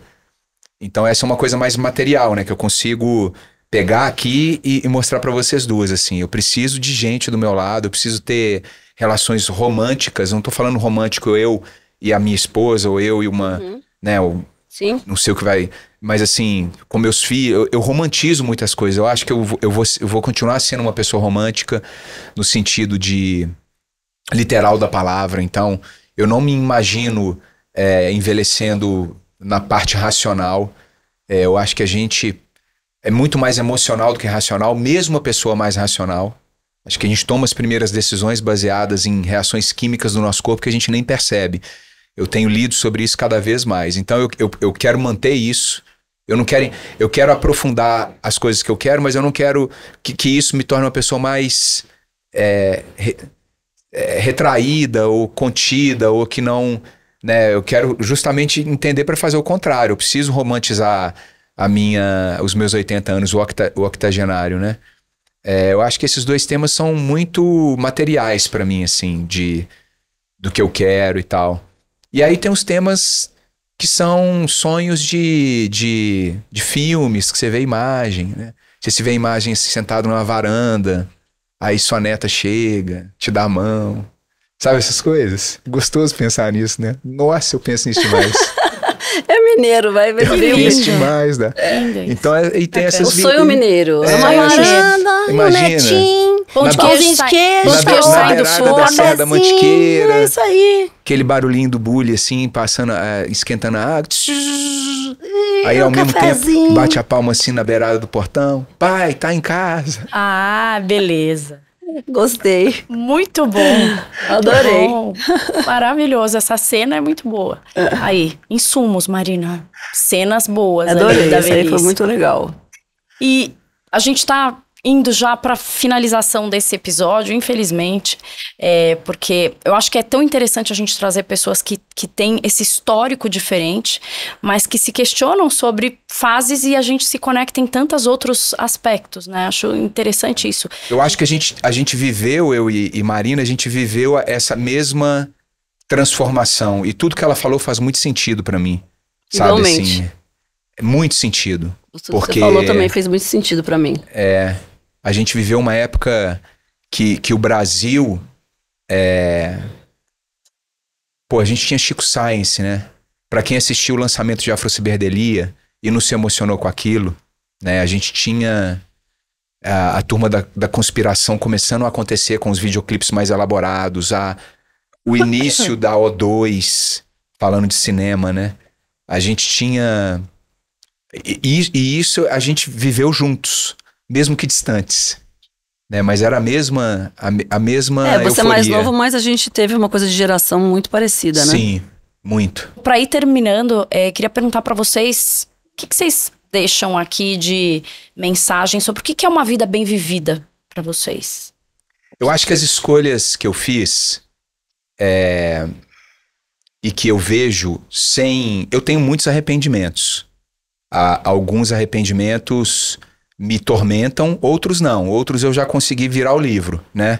Então essa é uma coisa mais material, né? Que eu consigo pegar aqui e, e mostrar para vocês duas, assim. Eu preciso de gente do meu lado, eu preciso ter relações românticas. Não tô falando romântico eu e a minha esposa, ou eu e uma... Uhum. Né, ou, Sim. Não sei o que vai mas assim, com meus filhos, eu, eu, romantizo muitas coisas. Eu acho que eu, eu, vou, eu vou continuar sendo uma pessoa romântica no sentido de literal da palavra. Então, eu não me imagino é, envelhecendo na parte racional. É, eu acho que a gente é muito mais emocional do que racional, mesmo a pessoa mais racional. Acho que a gente toma as primeiras decisões baseadas em reações químicas do nosso corpo que a gente nem percebe. Eu tenho lido sobre isso cada vez mais. Então eu, eu, eu quero manter isso. Eu não quero. Eu quero aprofundar as coisas que eu quero, mas eu não quero que, que isso me torne uma pessoa mais é, re, é, retraída ou contida ou que não. Né, eu quero justamente entender para fazer o contrário. Eu preciso romantizar a minha, os meus 80 anos, o, octa, o octogenário, né? É, eu acho que esses dois temas são muito materiais para mim, assim, de do que eu quero e tal. E aí tem os temas que são sonhos de, de, de filmes, que você vê imagem, né? Você se vê imagem sentado numa varanda, aí sua neta chega, te dá a mão. Sabe essas coisas? Gostoso pensar nisso, né? Nossa, eu penso nisso demais. (laughs) é mineiro, vai ver Eu penso demais, né? É. Então, é, e tem é, essas... O sonho mineiro. É, uma varanda, imagina. Um netinho Pão na de queijo, de queijo, na, queijo na, na beirada da Serra da Mantiqueira. É isso aí. É Aquele barulhinho do bule, assim, passando, é, esquentando a água. Aí, um ao mesmo cafezinho. tempo, bate a palma assim na beirada do portão. Pai, tá em casa. Ah, beleza. Gostei. Muito bom. Adorei. Bom. Maravilhoso. Essa cena é muito boa. Aí, insumos, Marina. Cenas boas. Adorei. Aí, da Isso aí foi muito legal. E a gente tá indo já para finalização desse episódio, infelizmente, é, porque eu acho que é tão interessante a gente trazer pessoas que, que têm esse histórico diferente, mas que se questionam sobre fases e a gente se conecta em tantos outros aspectos, né? Acho interessante isso. Eu acho que a gente, a gente viveu, eu e, e Marina, a gente viveu essa mesma transformação e tudo que ela falou faz muito sentido para mim, sabe? Igualmente. Assim, é muito sentido. Tudo porque... que você falou também fez muito sentido para mim. É. A gente viveu uma época que, que o Brasil. É... Pô, a gente tinha Chico Science, né? Para quem assistiu o lançamento de Afrociberdelia e não se emocionou com aquilo, né? A gente tinha a, a turma da, da conspiração começando a acontecer com os videoclipes mais elaborados, a, o início (laughs) da O2, falando de cinema, né? A gente tinha. E, e, isso a gente viveu juntos mesmo que distantes. Né? Mas era a mesma, a, a mesma. É, você euforia. é mais novo, mas a gente teve uma coisa de geração muito parecida, né? Sim, muito. Para ir terminando, é, queria perguntar para vocês o que, que, vocês deixam aqui de mensagem sobre o que, que é uma vida bem vivida para vocês. Eu acho que as escolhas que eu fiz é, e que eu vejo sem. Eu tenho muitos arrependimentos. Há alguns arrependimentos me tormentam, outros não. Outros eu já consegui virar o livro, né?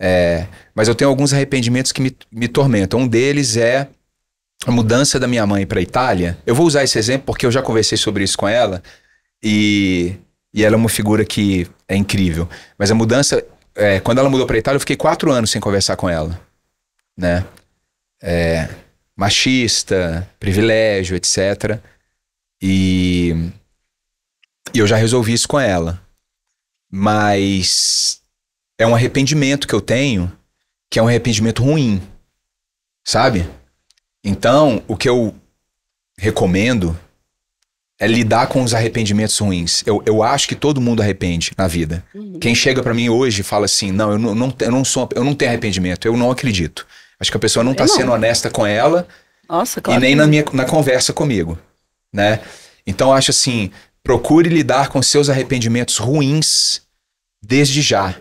É, mas eu tenho alguns arrependimentos que me, me tormentam. Um deles é a mudança da minha mãe para Itália. Eu vou usar esse exemplo porque eu já conversei sobre isso com ela e, e ela é uma figura que é incrível. Mas a mudança, é, quando ela mudou para Itália, eu fiquei quatro anos sem conversar com ela, né? É, machista, privilégio, etc. E e eu já resolvi isso com ela. Mas é um arrependimento que eu tenho, que é um arrependimento ruim. Sabe? Então, o que eu recomendo é lidar com os arrependimentos ruins. Eu, eu acho que todo mundo arrepende na vida. Uhum. Quem chega para mim hoje e fala assim: não, eu não, não, eu, não sou, eu não tenho arrependimento, eu não acredito. Acho que a pessoa não tá sendo honesta com ela Nossa, claro. e nem na, minha, na conversa comigo, né? Então acho assim, Procure lidar com seus arrependimentos ruins desde já.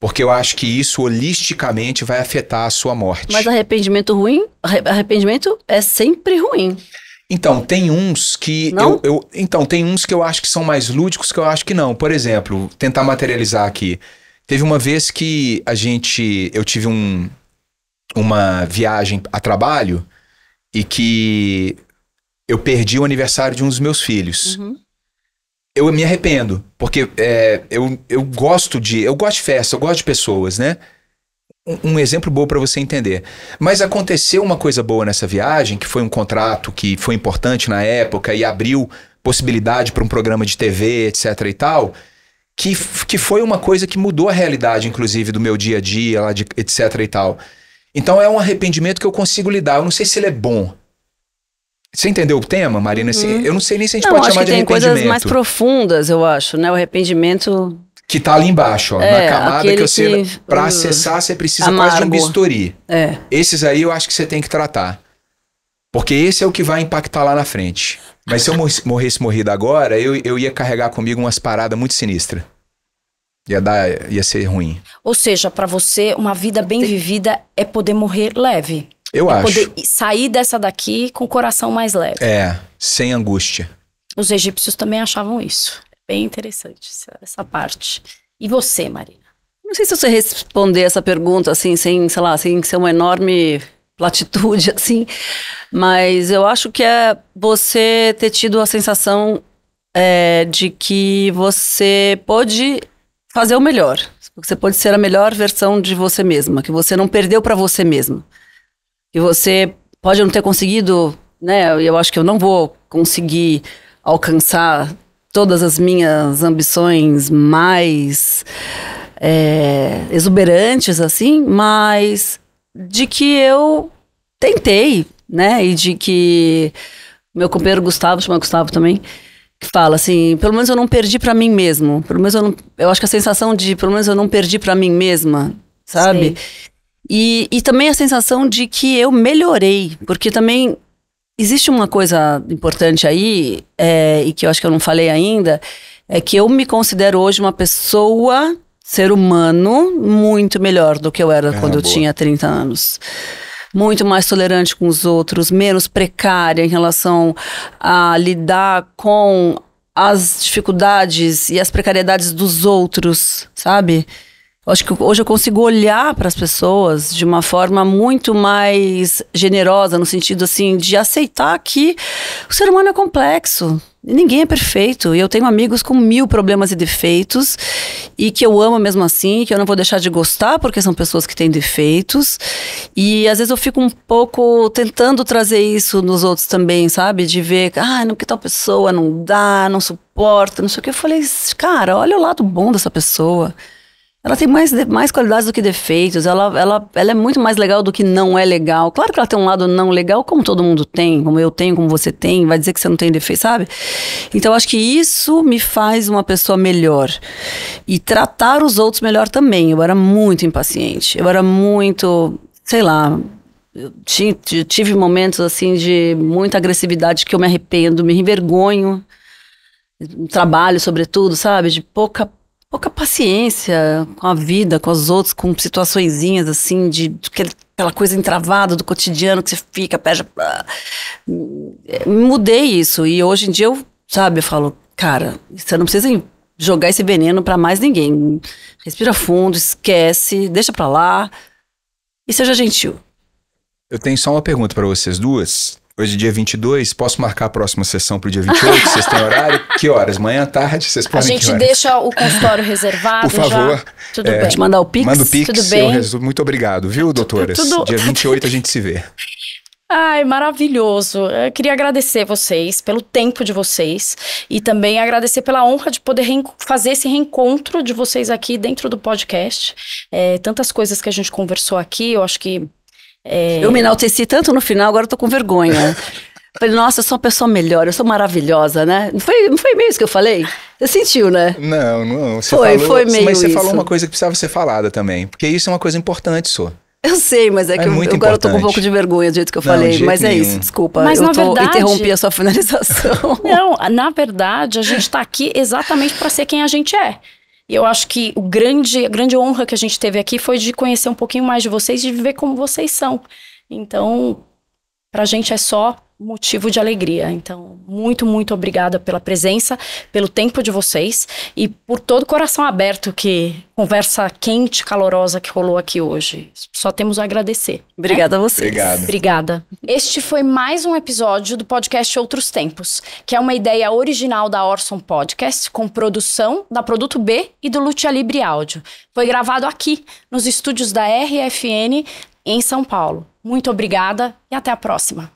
Porque eu acho que isso holisticamente vai afetar a sua morte. Mas arrependimento ruim, arrependimento é sempre ruim. Então, tem uns que eu, eu então tem uns que eu acho que são mais lúdicos que eu acho que não. Por exemplo, tentar materializar aqui. Teve uma vez que a gente eu tive um uma viagem a trabalho e que eu perdi o aniversário de um dos meus filhos. Uhum eu me arrependo, porque é, eu, eu gosto de. Eu gosto de festa, eu gosto de pessoas, né? Um, um exemplo bom para você entender. Mas aconteceu uma coisa boa nessa viagem, que foi um contrato que foi importante na época e abriu possibilidade para um programa de TV, etc e tal, que, que foi uma coisa que mudou a realidade, inclusive, do meu dia a dia, lá de, etc e tal. Então é um arrependimento que eu consigo lidar. Eu não sei se ele é bom, você entendeu o tema, Marina? Assim, uhum. Eu não sei nem se a gente não, pode chamar de arrependimento. Tem coisas mais profundas, eu acho, né? O arrependimento. Que tá ali embaixo, ó, é, na camada que você. Que... Pra uh, acessar, você precisa amargo. quase de um bisturi. É. Esses aí eu acho que você tem que tratar. Porque esse é o que vai impactar lá na frente. Mas se eu morresse morrido agora, eu, eu ia carregar comigo umas paradas muito sinistras. Ia, dar, ia ser ruim. Ou seja, para você, uma vida bem vivida é poder morrer leve. Eu pra acho. Poder sair dessa daqui com o coração mais leve. É, sem angústia. Os egípcios também achavam isso. Bem interessante essa, essa parte. E você, Marina? Não sei se você responder essa pergunta assim, sem, sei lá, sem ser uma enorme platitude, (laughs) assim, mas eu acho que é você ter tido a sensação é, de que você pode fazer o melhor, você pode ser a melhor versão de você mesma, que você não perdeu para você mesma que você pode não ter conseguido, né? Eu acho que eu não vou conseguir alcançar todas as minhas ambições mais é, exuberantes, assim, mas de que eu tentei, né? E de que meu companheiro Gustavo, chama Gustavo também, que fala assim, pelo menos eu não perdi para mim mesmo. Pelo menos eu não, eu acho que a sensação de pelo menos eu não perdi para mim mesma, sabe? Sim. E, e também a sensação de que eu melhorei, porque também existe uma coisa importante aí, é, e que eu acho que eu não falei ainda, é que eu me considero hoje uma pessoa, ser humano, muito melhor do que eu era é, quando eu tinha 30 anos. Muito mais tolerante com os outros, menos precária em relação a lidar com as dificuldades e as precariedades dos outros, sabe? acho que hoje eu consigo olhar para as pessoas de uma forma muito mais generosa, no sentido assim, de aceitar que o ser humano é complexo. Ninguém é perfeito. E eu tenho amigos com mil problemas e defeitos, e que eu amo mesmo assim, que eu não vou deixar de gostar, porque são pessoas que têm defeitos. E às vezes eu fico um pouco tentando trazer isso nos outros também, sabe? De ver, ah, não, que tal pessoa não dá, não suporta, não sei o que. Eu falei, cara, olha o lado bom dessa pessoa. Ela tem mais, mais qualidades do que defeitos, ela, ela, ela é muito mais legal do que não é legal. Claro que ela tem um lado não legal, como todo mundo tem, como eu tenho, como você tem, vai dizer que você não tem defeito, sabe? Então acho que isso me faz uma pessoa melhor. E tratar os outros melhor também. Eu era muito impaciente, eu era muito, sei lá, eu tive momentos assim de muita agressividade que eu me arrependo, me envergonho. Trabalho, sobretudo, sabe? De pouca pouca paciência com a vida, com os outros, com situaçõezinhas assim, de, de aquele, aquela coisa entravada do cotidiano que você fica, perde. Mudei isso. E hoje em dia eu, sabe, eu falo, cara, você não precisa jogar esse veneno para mais ninguém. Respira fundo, esquece, deixa pra lá e seja gentil. Eu tenho só uma pergunta para vocês duas. Hoje é dia 22, posso marcar a próxima sessão para o dia 28? (laughs) vocês têm horário? Que horas? Manhã, tarde? Vocês podem A gente deixa o consultório (laughs) reservado Por favor. Já. Tudo é, bem. Mandar o Pix? Manda o Pix. Tudo bem? muito obrigado, viu, doutoras? Tudo, tudo... Dia 28 (laughs) a gente se vê. Ai, maravilhoso. Eu queria agradecer vocês pelo tempo de vocês e também agradecer pela honra de poder fazer esse reencontro de vocês aqui dentro do podcast. É, tantas coisas que a gente conversou aqui, eu acho que é... Eu me enalteci tanto no final, agora eu tô com vergonha. (laughs) Falei, nossa, eu sou uma pessoa melhor, eu sou maravilhosa, né? Não foi, não foi meio isso que eu falei? Você sentiu, né? Não, não. Você foi, falou, foi meio Mas você isso. falou uma coisa que precisava ser falada também. Porque isso é uma coisa importante, sua. Eu sei, mas é, é que eu, agora eu tô com um pouco de vergonha do jeito que eu não, falei. Mas é nenhum. é isso, desculpa. Mas, eu na tô, verdade, interrompi a sua finalização. Não, na verdade, a gente tá aqui exatamente para ser quem a gente é. E eu acho que o grande, a grande honra que a gente teve aqui foi de conhecer um pouquinho mais de vocês, de ver como vocês são. Então, pra gente é só motivo de alegria. Então, muito, muito obrigada pela presença, pelo tempo de vocês e por todo o coração aberto que conversa quente, calorosa que rolou aqui hoje. Só temos a agradecer. Né? Obrigada a vocês. Obrigado. Obrigada. Este foi mais um episódio do podcast Outros Tempos, que é uma ideia original da Orson Podcast, com produção da Produto B e do Lutia Libre Áudio. Foi gravado aqui, nos estúdios da RFN, em São Paulo. Muito obrigada e até a próxima.